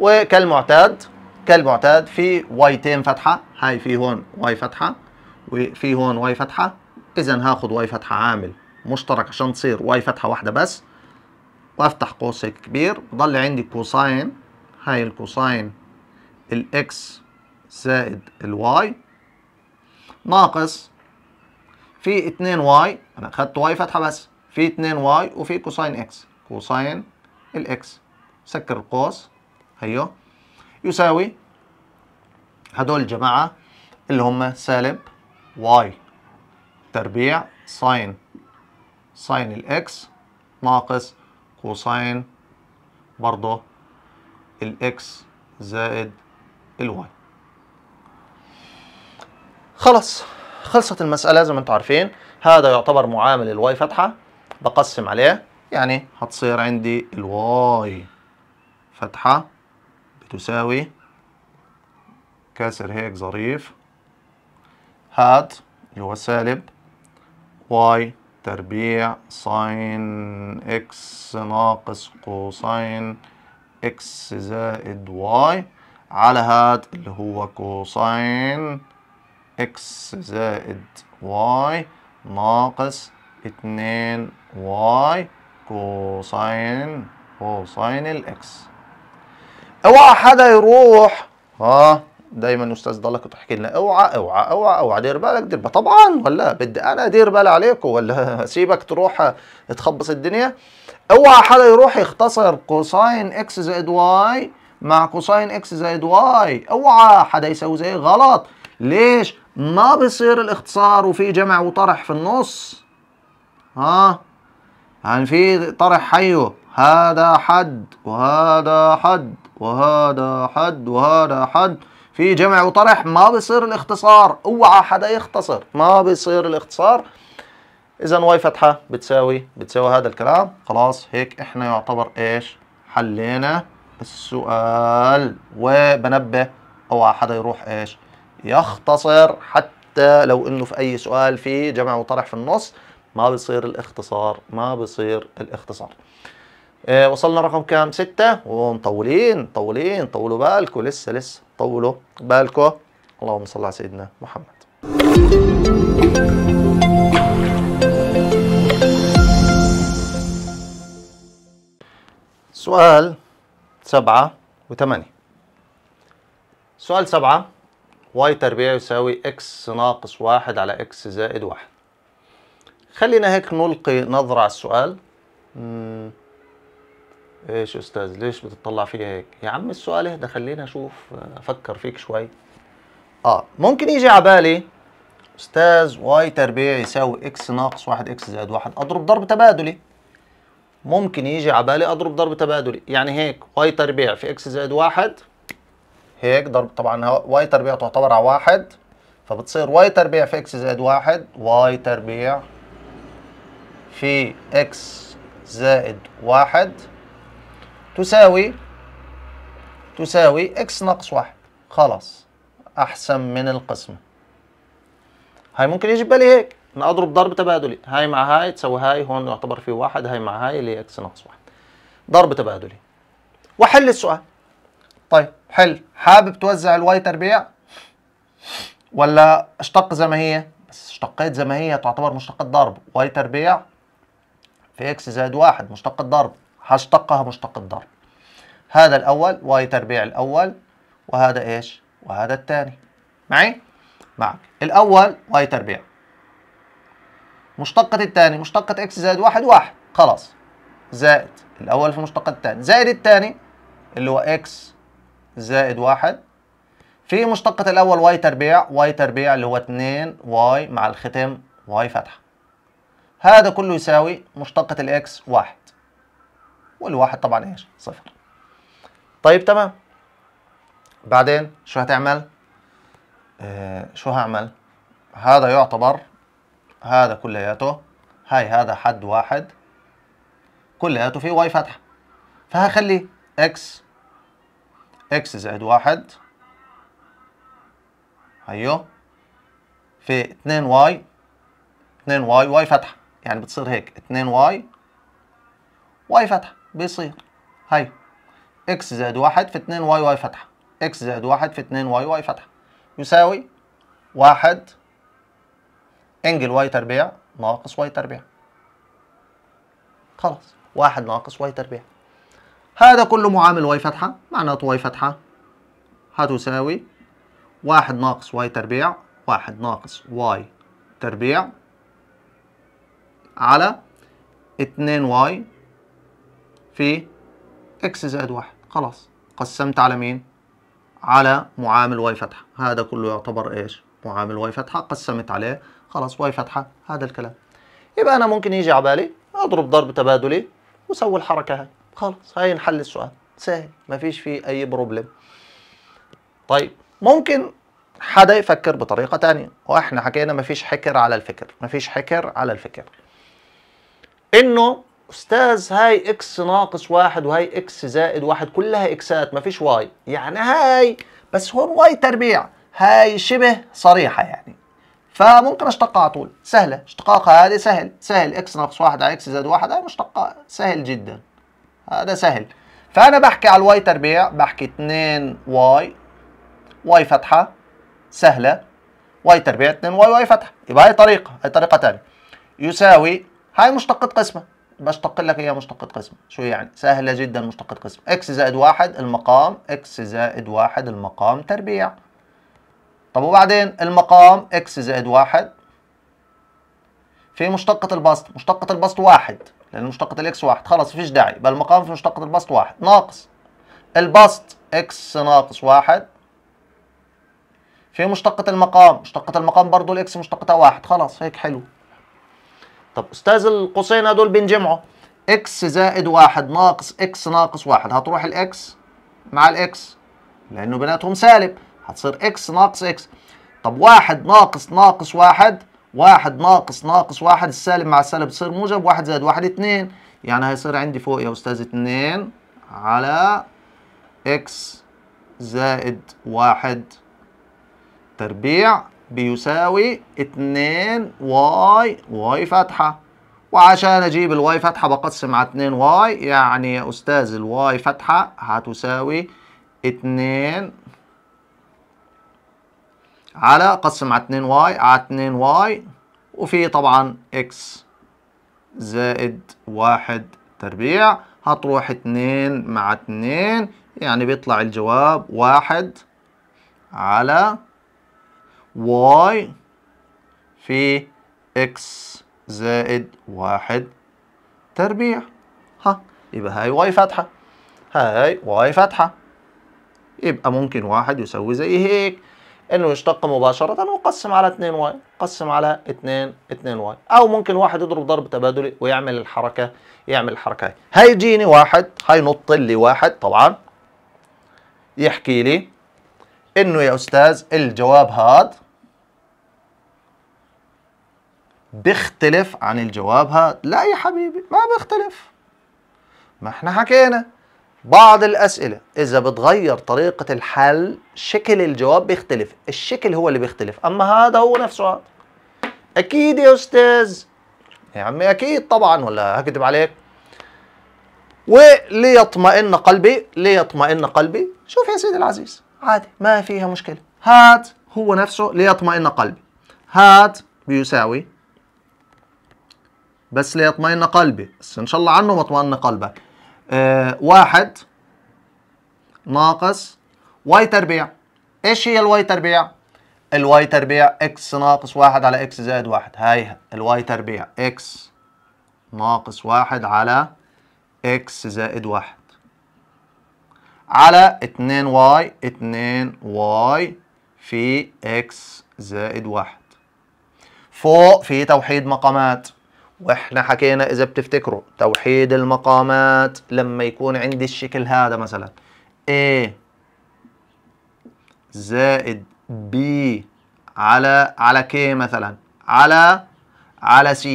وكالمعتاد كالمعتاد في وايتين فتحة هاي في هون واي فتحة وفي هون واي فتحة إذا هاخد واي فتحة عامل مشترك عشان تصير واي فتحة واحدة بس وأفتح قوس كبير بضل عندي كوساين هاي الكوساين الإكس زائد الواي ناقص في اتنين واي أنا أخدت واي فتحة بس في اتنين واي وفي كوساين إكس كوساين الإكس سكر القوس هيو يساوي هدول الجماعة اللي هم سالب واي تربيع ساين ساين الإكس ناقص كوساين برضه الإكس زائد الواي خلص خلصت المسألة زي ما انتم عارفين هذا يعتبر معامل الواي فتحة بقسم عليه يعني هتصير عندي الواي فتحة تساوي كسر هيك ظريف هات اللي هو سالب واي تربيع ساين اكس ناقص كوساين اكس زائد واي على هاد اللي هو كوساين اكس زائد واي ناقص اتنين واي كوساين كوساين الاكس اوعى حدا يروح ها دايما استاذ ضلك تحكي لنا اوعى اوعى اوعى اوعى دير بالك دير بالك طبعا ولا بدي انا ادير بالي عليكم ولا [LAUGHS] سيبك تروح تخبص الدنيا اوعى حدا يروح يختصر كوساين اكس زائد واي مع كوساين اكس زائد واي اوعى حدا يسوي زي غلط ليش ما بصير الاختصار وفي جمع وطرح في النص ها يعني في طرح حيه هذا حد وهذا حد وهذا حد وهذا حد في جمع وطرح ما بصير الاختصار اوعى حدا يختصر ما بصير الاختصار اذا واي فتحه بتساوي بتساوي هذا الكلام خلاص هيك احنا يعتبر ايش حلينا السؤال وبنبه اوعى حدا يروح ايش يختصر حتى لو انه في اي سؤال في جمع وطرح في النص ما بصير الاختصار ما بصير الاختصار آه، وصلنا رقم كام ستة ومطولين طولين طولوا بالكم لسه لسه طولوا بالكم اللهم صل على سيدنا محمد سؤال سبعة وثمانية سؤال سبعة واي تربيع يساوي اكس ناقص واحد على اكس زائد واحد خلينا هيك نلقي نظرة على السؤال ايش يا استاذ ليش بتطلع فيا هيك يا عم السؤال اهدى خلينا اشوف افكر فيك شوي اه ممكن يجي على بالي استاذ واي تربيع يساوي اكس ناقص واحد اكس زائد واحد اضرب ضرب تبادلي ممكن يجي على بالي اضرب ضرب تبادلي يعني هيك واي تربيع في اكس زائد واحد هيك ضرب طبعا واي تربيع تعتبر على واحد فبتصير واي تربيع في اكس زائد واحد واي تربيع في اكس زائد واحد تساوي تساوي اكس ناقص واحد خلاص احسن من القسمه هاي ممكن يجي بالي هيك انا اضرب ضرب تبادلي هاي مع هاي تساوي هاي هون يعتبر في واحد هاي مع هاي اللي اكس ناقص واحد ضرب تبادلي وحل السؤال طيب حل حابب توزع الواي تربيع ولا اشتق زي ما هي بس اشتقيت زي ما هي تعتبر مشتقة ضرب واي تربيع في اكس زائد واحد مشتقة ضرب هشتقها مشتق الضرب هذا الأول واي تربيع الأول وهذا إيش وهذا الثاني معي معك الأول واي تربيع مشتقة الثاني مشتقة إكس زائد واحد واحد خلاص زائد الأول في مشتقة الثاني زائد الثاني اللي هو إكس زائد واحد في مشتقة الأول واي تربيع واي تربيع اللي هو اتنين واي مع الختم واي فتحة هذا كله يساوي مشتقة الإكس واحد والواحد طبعا ايش صفر طيب تمام بعدين شو هتعمل آه شو هعمل هذا يعتبر هذا كلياته هاي هذا حد واحد كلياته فيه واي فتحه فهخلي اكس اكس زائد واحد هيو في 2 واي 2 واي واي فتحه يعني بتصير هيك 2 واي واي فتحه بيصير هاي اكس زائد واحد في اتنين واي واي فتحة اكس زائد واحد في اتنين واي واي فتحة يساوي واحد انجل واي تربيع ناقص واي تربيع خلاص واحد ناقص واي تربيع هذا كله معامل واي فتحة معناته واي فتحة هتساوي واحد ناقص واي تربيع واحد ناقص واي تربيع على اتنين واي في اكس زائد واحد خلاص قسمت على مين على معامل واي فتحة هذا كله يعتبر ايش معامل واي فتحة قسمت عليه خلاص واي فتحة هذا الكلام يبقى انا ممكن يجي على بالي اضرب ضرب تبادلي واسوي الحركة هاي خلاص هاي نحل السؤال سهل ما فيش فيه اي بروبلم طيب ممكن حدا يفكر بطريقة تانية واحنا حكينا ما فيش حكر على الفكر ما فيش حكر على الفكر انه استاذ هاي اكس ناقص واحد وهاي اكس زائد واحد كلها اكسات ما فيش واي يعني هاي بس هون واي تربيع هاي شبه صريحة يعني فممكن اشتقها على طول سهلة اشتقاقها هذا سهل سهل اكس ناقص واحد على اكس زائد واحد هاي مشتقة سهل جدا هذا سهل فأنا بحكي على الواي تربيع بحكي 2 واي واي فتحة سهلة واي تربيع 2 واي واي فتحة يبقى هاي طريقة هاي طريقة ثانية يساوي هاي مشتقة قسمة بشتق لك هي مشتقة قسم شو يعني سهلة جدا مشتقة قسم اكس زائد واحد المقام اكس زائد واحد المقام تربيع طب وبعدين المقام اكس زائد واحد في مشتقة البسط مشتقة البسط واحد لأن مشتقة الإكس واحد خلاص فيش داعي بل المقام في مشتقة البسط واحد ناقص البسط إكس ناقص واحد في مشتقة المقام مشتقة المقام برضو الإكس مشتقتها واحد خلاص هيك حلو طب أستاذ القوسين هدول بنجمعوا إكس زائد واحد ناقص إكس ناقص واحد هتروح الإكس مع الإكس لأنه بيناتهم سالب هتصير إكس ناقص إكس طب واحد ناقص ناقص واحد واحد ناقص ناقص واحد السالب مع السالب تصير موجب واحد زائد واحد اتنين يعني هيصير عندي فوق يا أستاذ اتنين على إكس زائد واحد تربيع بيساوي 2 واي واي فتحة وعشان اجيب الواي فتحة بقسم على 2 واي يعني يا استاذ الواي فتحة هتساوي 2 على قسم على 2 واي على 2 واي وفي طبعا اكس زائد واحد تربيع هتروح اتنين مع اتنين يعني بيطلع الجواب واحد على واي في اكس زائد واحد تربيع ها يبقى هاي واي فاتحة هاي واي فاتحة يبقى ممكن واحد يسوي زي هيك انه يشتق مباشرة وقسم على 2 واي قسم على 2 2 واي او ممكن واحد يضرب ضرب تبادلي ويعمل الحركة يعمل الحركة هاي هيجيني واحد هينط لي واحد طبعا يحكي لي انه يا استاذ الجواب هاد بيختلف عن الجواب هاد لا يا حبيبي ما بيختلف ما احنا حكينا بعض الأسئلة إذا بتغير طريقة الحل شكل الجواب بيختلف الشكل هو اللي بيختلف أما هذا هو نفسه هذا أكيد يا أستاذ يا عمي أكيد طبعا ولا هكذب عليك وليطمئن قلبي ليطمئن قلبي شوف يا سيدي العزيز عادي ما فيها مشكلة هات هو نفسه ليطمئن قلبي هات بيساوي بس ليطمئن قلبي بس إن شاء الله عنه مطمئن قلبك آه واحد ناقص واي تربيع ايش هي الواي تربيع؟ الواي تربيع اكس ناقص واحد على اكس زائد واحد هايها الواي تربيع اكس ناقص واحد على اكس زائد واحد على 2y 2y في x زائد واحد فوق في توحيد مقامات واحنا حكينا اذا بتفتكروا توحيد المقامات لما يكون عندي الشكل هذا مثلا a زائد b على على k مثلا على على c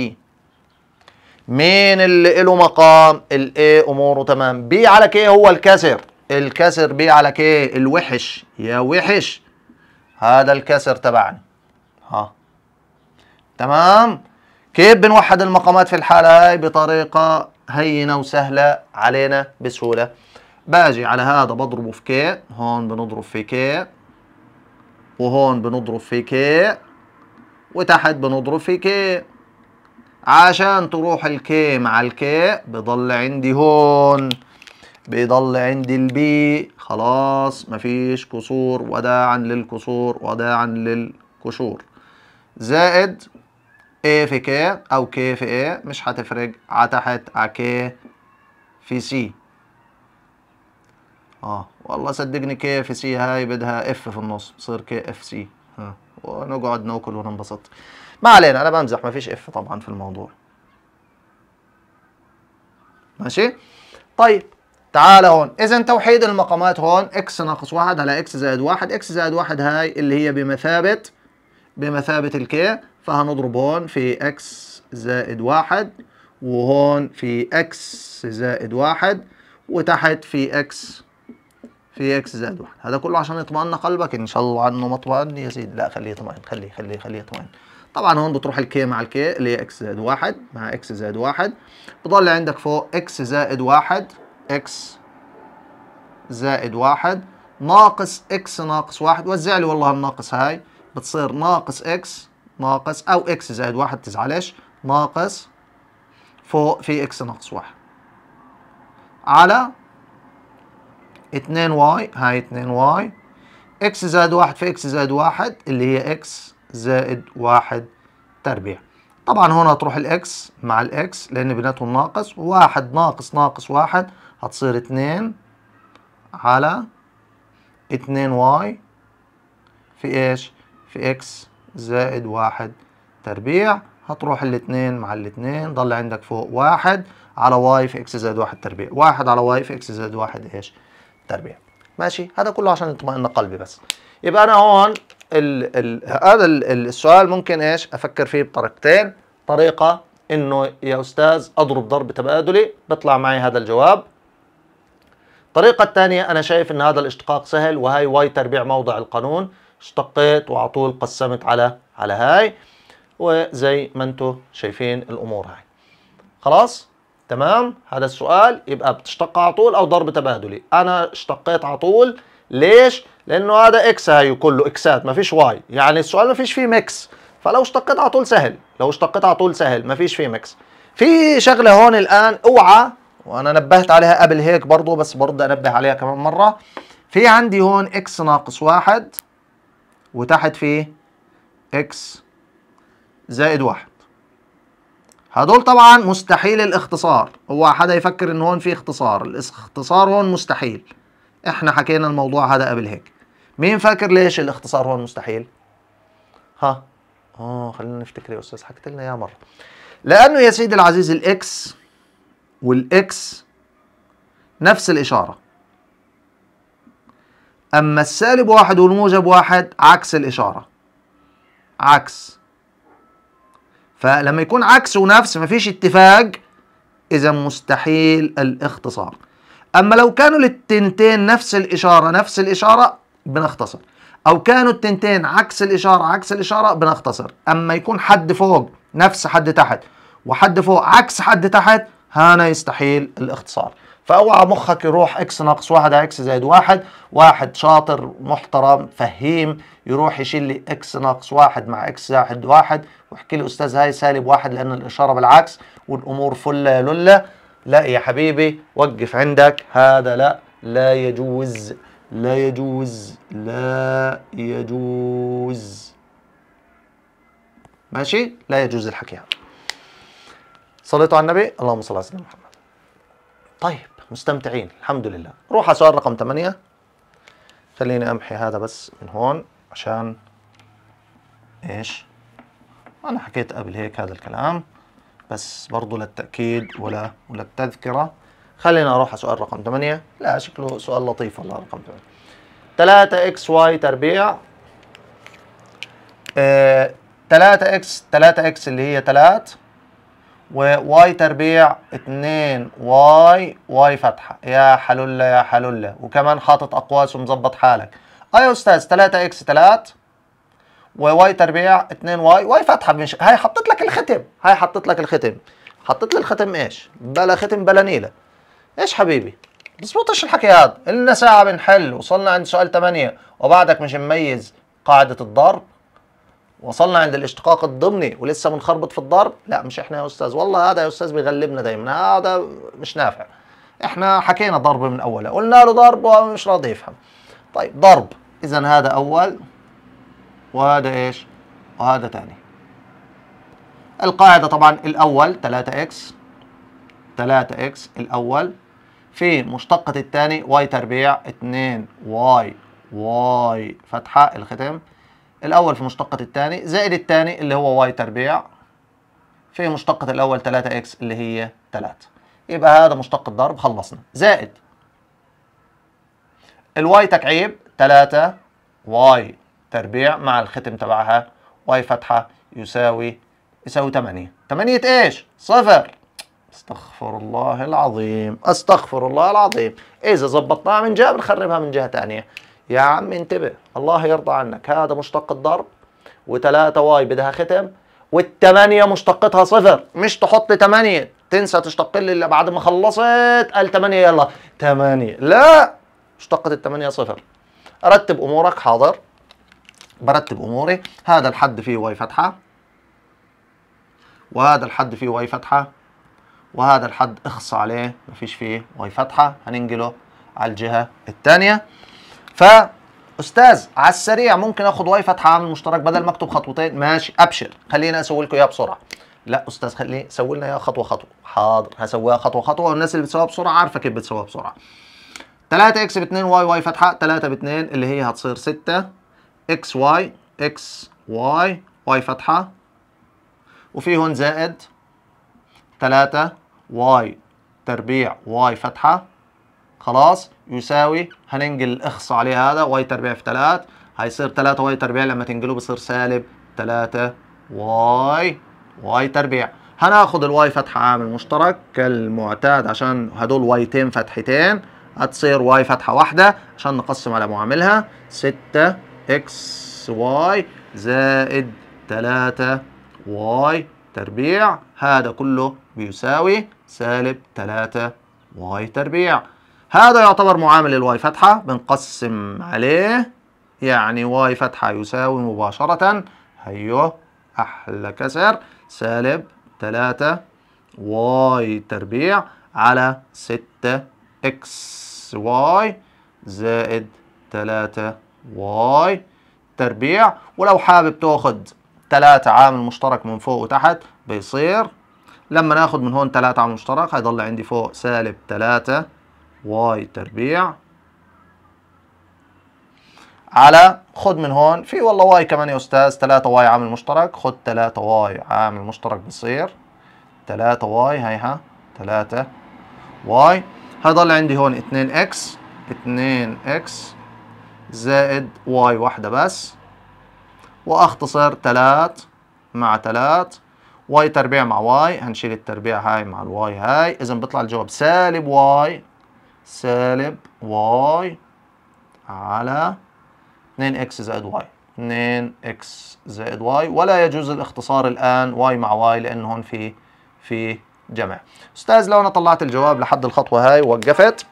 مين اللي له مقام ال A اموره تمام b على k هو الكسر الكسر بيه على كيه الوحش يا وحش هذا الكسر تبعنا ها تمام كيف بنوحد المقامات في الحالة هاي بطريقة هينة وسهلة علينا بسهولة باجي على هذا بضربه في كي هون بنضرب في كي وهون بنضرب في كي وتحت بنضرب في كي عشان تروح الكي مع الكي بضل عندي هون بيضل عندي البي خلاص مفيش كسور وداعا للكسور وداعا للكشور زائد A في K أو K في A مش هتفرق عتحت عكي في C اه والله صدقني كي في سي هاي بدها اف في النص بصير كي اف سي ها ونقعد ناكل وننبسط ما علينا انا بمزح ما فيش اف طبعا في الموضوع ماشي طيب تعالى هون اذا توحيد المقامات هون اكس ناقص واحد على اكس زائد واحد اكس زائد واحد هاي اللي هي بمثابة بمثابة الكي فهنضرب هون في اكس زائد واحد وهون في اكس زائد واحد وتحت في اكس في اكس زائد واحد هذا كله عشان يطمئن قلبك ان شاء الله عنه مطمئن يا سيدي لا خليه يطمئن خليه خليه خليه يطمئن طبعا هون بتروح الكي مع الكي اللي هي اكس زائد واحد مع اكس زائد واحد بضل عندك فوق اكس زائد واحد x زائد واحد ناقص x ناقص واحد وزع لي والله الناقص هاي بتصير ناقص x ناقص او x زائد واحد تزعلش ناقص فوق في x ناقص واحد على 2 2y هاي 2 y x زائد واحد في x زائد واحد اللي هي x زائد واحد تربيع طبعا هنا تروح الاكس مع الاكس لان بيناتهم ناقص واحد ناقص ناقص واحد هتصير اتنين على اتنين واي في ايش في اكس زائد واحد تربيع هتروح الاتنين مع الاتنين ضل عندك فوق واحد على واي في اكس زائد واحد تربيع واحد على واي في اكس زائد واحد ايش تربيع ماشي هذا كله عشان يطمئن قلبي بس يبقى انا هون ال ال هذا الـ السؤال ممكن ايش افكر فيه بطريقتين طريقه انه يا استاذ اضرب ضرب تبادلي بيطلع معي هذا الجواب الطريقة الثانية أنا شايف أن هذا الاشتقاق سهل وهي واي تربيع موضع القانون اشتقيت وعطول قسمت على على هاي وزي ما انتم شايفين الأمور هاي خلاص تمام هذا السؤال يبقى بتشتق على طول أو ضرب تبادلي أنا اشتقيت على طول ليش؟ لأنه هذا إكس هاي كله إكسات ما فيش واي يعني السؤال ما فيش فيه ميكس فلو اشتقيت على طول سهل لو اشتقيت على طول سهل ما فيش فيه ميكس في شغله هون الان اوعى وانا نبهت عليها قبل هيك برضه بس برضه انبه عليها كمان مره في عندي هون اكس ناقص واحد وتحت في اكس زائد واحد هدول طبعا مستحيل الاختصار هو حدا يفكر ان هون في اختصار الاختصار هون مستحيل احنا حكينا الموضوع هذا قبل هيك مين فاكر ليش الاختصار هون مستحيل ها اه خلينا نفتكر يا استاذ حكيت لنا يا مره لانه يا سيدي العزيز الاكس والاكس نفس الاشاره اما السالب واحد والموجب واحد عكس الاشاره عكس فلما يكون عكس ونفس مفيش اتفاق اذا مستحيل الاختصار اما لو كانوا للتنتين نفس الاشاره نفس الاشاره بنختصر او كانوا التنتين عكس الاشاره عكس الاشاره بنختصر اما يكون حد فوق نفس حد تحت وحد فوق عكس حد تحت هنا يستحيل الاختصار فاوعى مخك يروح اكس ناقص واحد على اكس زائد واحد واحد شاطر محترم فهيم يروح يشيل لي اكس ناقص واحد مع اكس زائد واحد واحكي لي استاذ هاي سالب واحد لان الاشاره بالعكس والامور فله لله لا يا حبيبي وقف عندك هذا لا لا يجوز لا يجوز لا يجوز ماشي لا يجوز الحكي هذا صليتوا على النبي اللهم صل على سيدنا محمد طيب مستمتعين الحمد لله روح على سؤال رقم 8 خليني امحي هذا بس من هون عشان ايش انا حكيت قبل هيك هذا الكلام بس برضه للتاكيد ولا وللتذكره خلينا اروح على سؤال رقم 8 لا شكله سؤال لطيف والله رقم 8 3 اكس واي تربيع 3 آه، اكس 3 اكس اللي هي 3 وواي تربيع 2 واي واي فتحه يا حلولة يا حلولة وكمان حاطط اقواس ومظبط حالك اي يا استاذ 3 اكس 3 وواي تربيع 2 واي واي فتحه مش هي حطيت لك الختم هي حطيت لك الختم حطيت لي الختم ايش بلا ختم بلا نيله ايش حبيبي ايش الحكي هذا النا ساعه بنحل وصلنا عند سؤال 8 وبعدك مش مميز قاعده الضرب وصلنا عند الاشتقاق الضمني ولسه بنخربط في الضرب لا مش احنا يا استاذ والله هذا يا استاذ بيغلبنا دايما هذا مش نافع احنا حكينا ضرب من اوله قلنا له ضرب وهو مش راضي يفهم طيب ضرب اذا هذا اول وهذا ايش وهذا ثاني القاعده طبعا الاول 3x 3x الاول في مشتقة الثاني y تربيع 2 y y فتحة الختم الأول في مشتقة الثاني زائد الثاني اللي هو واي تربيع في مشتقة الأول إكس اللي هي 3 يبقى هذا مشتق الضرب خلصنا زائد الواي تكعيب 3 واي تربيع مع الختم تبعها واي فتحة يساوي يساوي 8 8 ايش؟ صفر استغفر الله العظيم استغفر الله العظيم إذا ظبطناها من جهة بنخربها من جهة ثانية يا عم انتبه الله يرضى عنك هذا مشتق الضرب وثلاثة واي بدها ختم والثمانية مشتقتها صفر مش تحط ثمانية تنسى تشتق لي الا بعد ما خلصت قال ثمانية يلا ثمانية لا اشتقت الثمانية صفر رتب امورك حاضر برتب اموري هذا الحد فيه واي فتحة وهذا الحد فيه واي فتحة وهذا الحد اخص عليه ما فيش فيه واي فتحة هننقله على الجهة الثانية فاستاذ على السريع ممكن اخد واي فتحه اعمل مشترك بدل ما اكتب خطوتين ماشي ابشر خلينا اسوي لكم اياها بسرعه لا استاذ خلي سوي لنا اياها خطوه خطوه حاضر هسويها خطوه خطوه والناس اللي بتسويها بسرعه عارفه كيف بتسويها بسرعه 3 اكس ب 2 واي واي فتحه 3 ب 2 اللي هي هتصير 6 اكس واي اكس واي واي فتحه وفي هون زائد 3 واي تربيع واي فتحه خلاص يساوي هننقل الاخص عليه هذا واي تربيع في 3 هيصير 3 واي تربيع لما تنقله بيصير سالب 3 واي واي تربيع هناخد الواي فتحه عامل مشترك كالمعتاد عشان هدول وايتين فتحتين هتصير واي فتحة واحدة عشان نقسم على معاملها 6 اكس واي زائد 3 واي تربيع هذا كله بيساوي سالب 3 واي تربيع هذا يعتبر معامل الواي فتحة بنقسم عليه يعني واي فتحة يساوي مباشرة هيو أحلى كسر سالب تلاتة واي تربيع على ستة اكس واي زائد تلاتة واي تربيع ولو حابب تاخد تلاتة عامل مشترك من فوق وتحت بيصير لما ناخد من هون تلاتة عامل مشترك هيضل عندي فوق سالب تلاتة واي تربيع على خد من هون في والله واي كمان يا استاذ 3 واي عامل مشترك خد 3 واي عامل مشترك بصير 3 واي هيها 3 واي هضل عندي هون 2 اكس 2 اكس زائد واي واحدة بس واختصر 3 مع 3 واي تربيع مع واي هنشيل التربيع هاي مع الواي هاي اذا بيطلع الجواب سالب واي سالب واي على 2 اكس زائد واي 2 اكس زائد واي ولا يجوز الاختصار الان واي مع واي لان هون في في جمع استاذ لو انا طلعت الجواب لحد الخطوه هاي ووقفت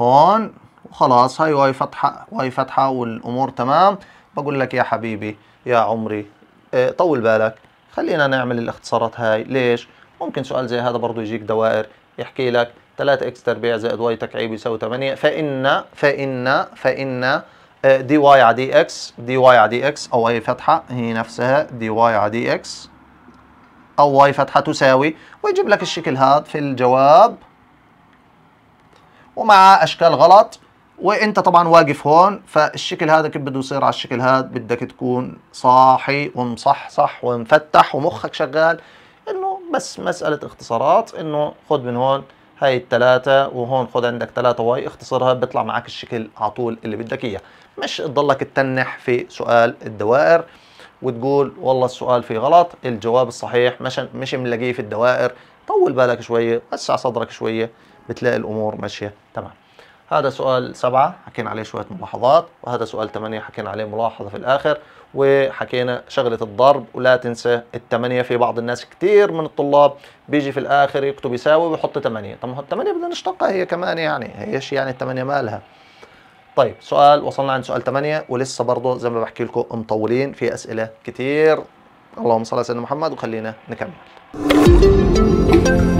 هون وخلاص هاي واي فتحه واي فتحه والامور تمام بقول لك يا حبيبي يا عمري آه، طول بالك خلينا نعمل الاختصارات هاي ليش ممكن سؤال زي هذا برضه يجيك دوائر يحكي لك 3 اكس تربيع زائد واي تكعيب بيساوي 8 فان فان فان دي آه، واي على دي اكس دي واي على دي اكس او واي فتحه هي نفسها دي واي على دي اكس او واي فتحه تساوي ويجيب لك الشكل هذا في الجواب ومع اشكال غلط وانت طبعا واقف هون فالشكل هذا كيف بده يصير على الشكل هذا بدك تكون صاحي ومصحصح ومفتح ومخك شغال انه بس مساله اختصارات انه خذ من هون هاي التلاتة وهون خد عندك تلاتة واي اختصرها بيطلع معك الشكل على طول اللي بدك اياه مش تضلك تتنح في سؤال الدوائر وتقول والله السؤال فيه غلط الجواب الصحيح مش مش ملاقيه في الدوائر طول بالك شوية وسع صدرك شوية بتلاقي الامور ماشية تمام هذا سؤال سبعة حكينا عليه شوية ملاحظات وهذا سؤال ثمانية حكينا عليه ملاحظة في الآخر وحكينا شغله الضرب ولا تنسى الثمانيه في بعض الناس كتير من الطلاب بيجي في الاخر يكتب يساوي ويحط ثمانيه طب ما هو الثمانيه بدنا نشتقها هي كمان يعني ايش يعني الثمانيه مالها طيب سؤال وصلنا عند سؤال تمانية ولسه برضه زي ما بحكي لكم مطولين في اسئله كتير اللهم صل على سيدنا محمد وخلينا نكمل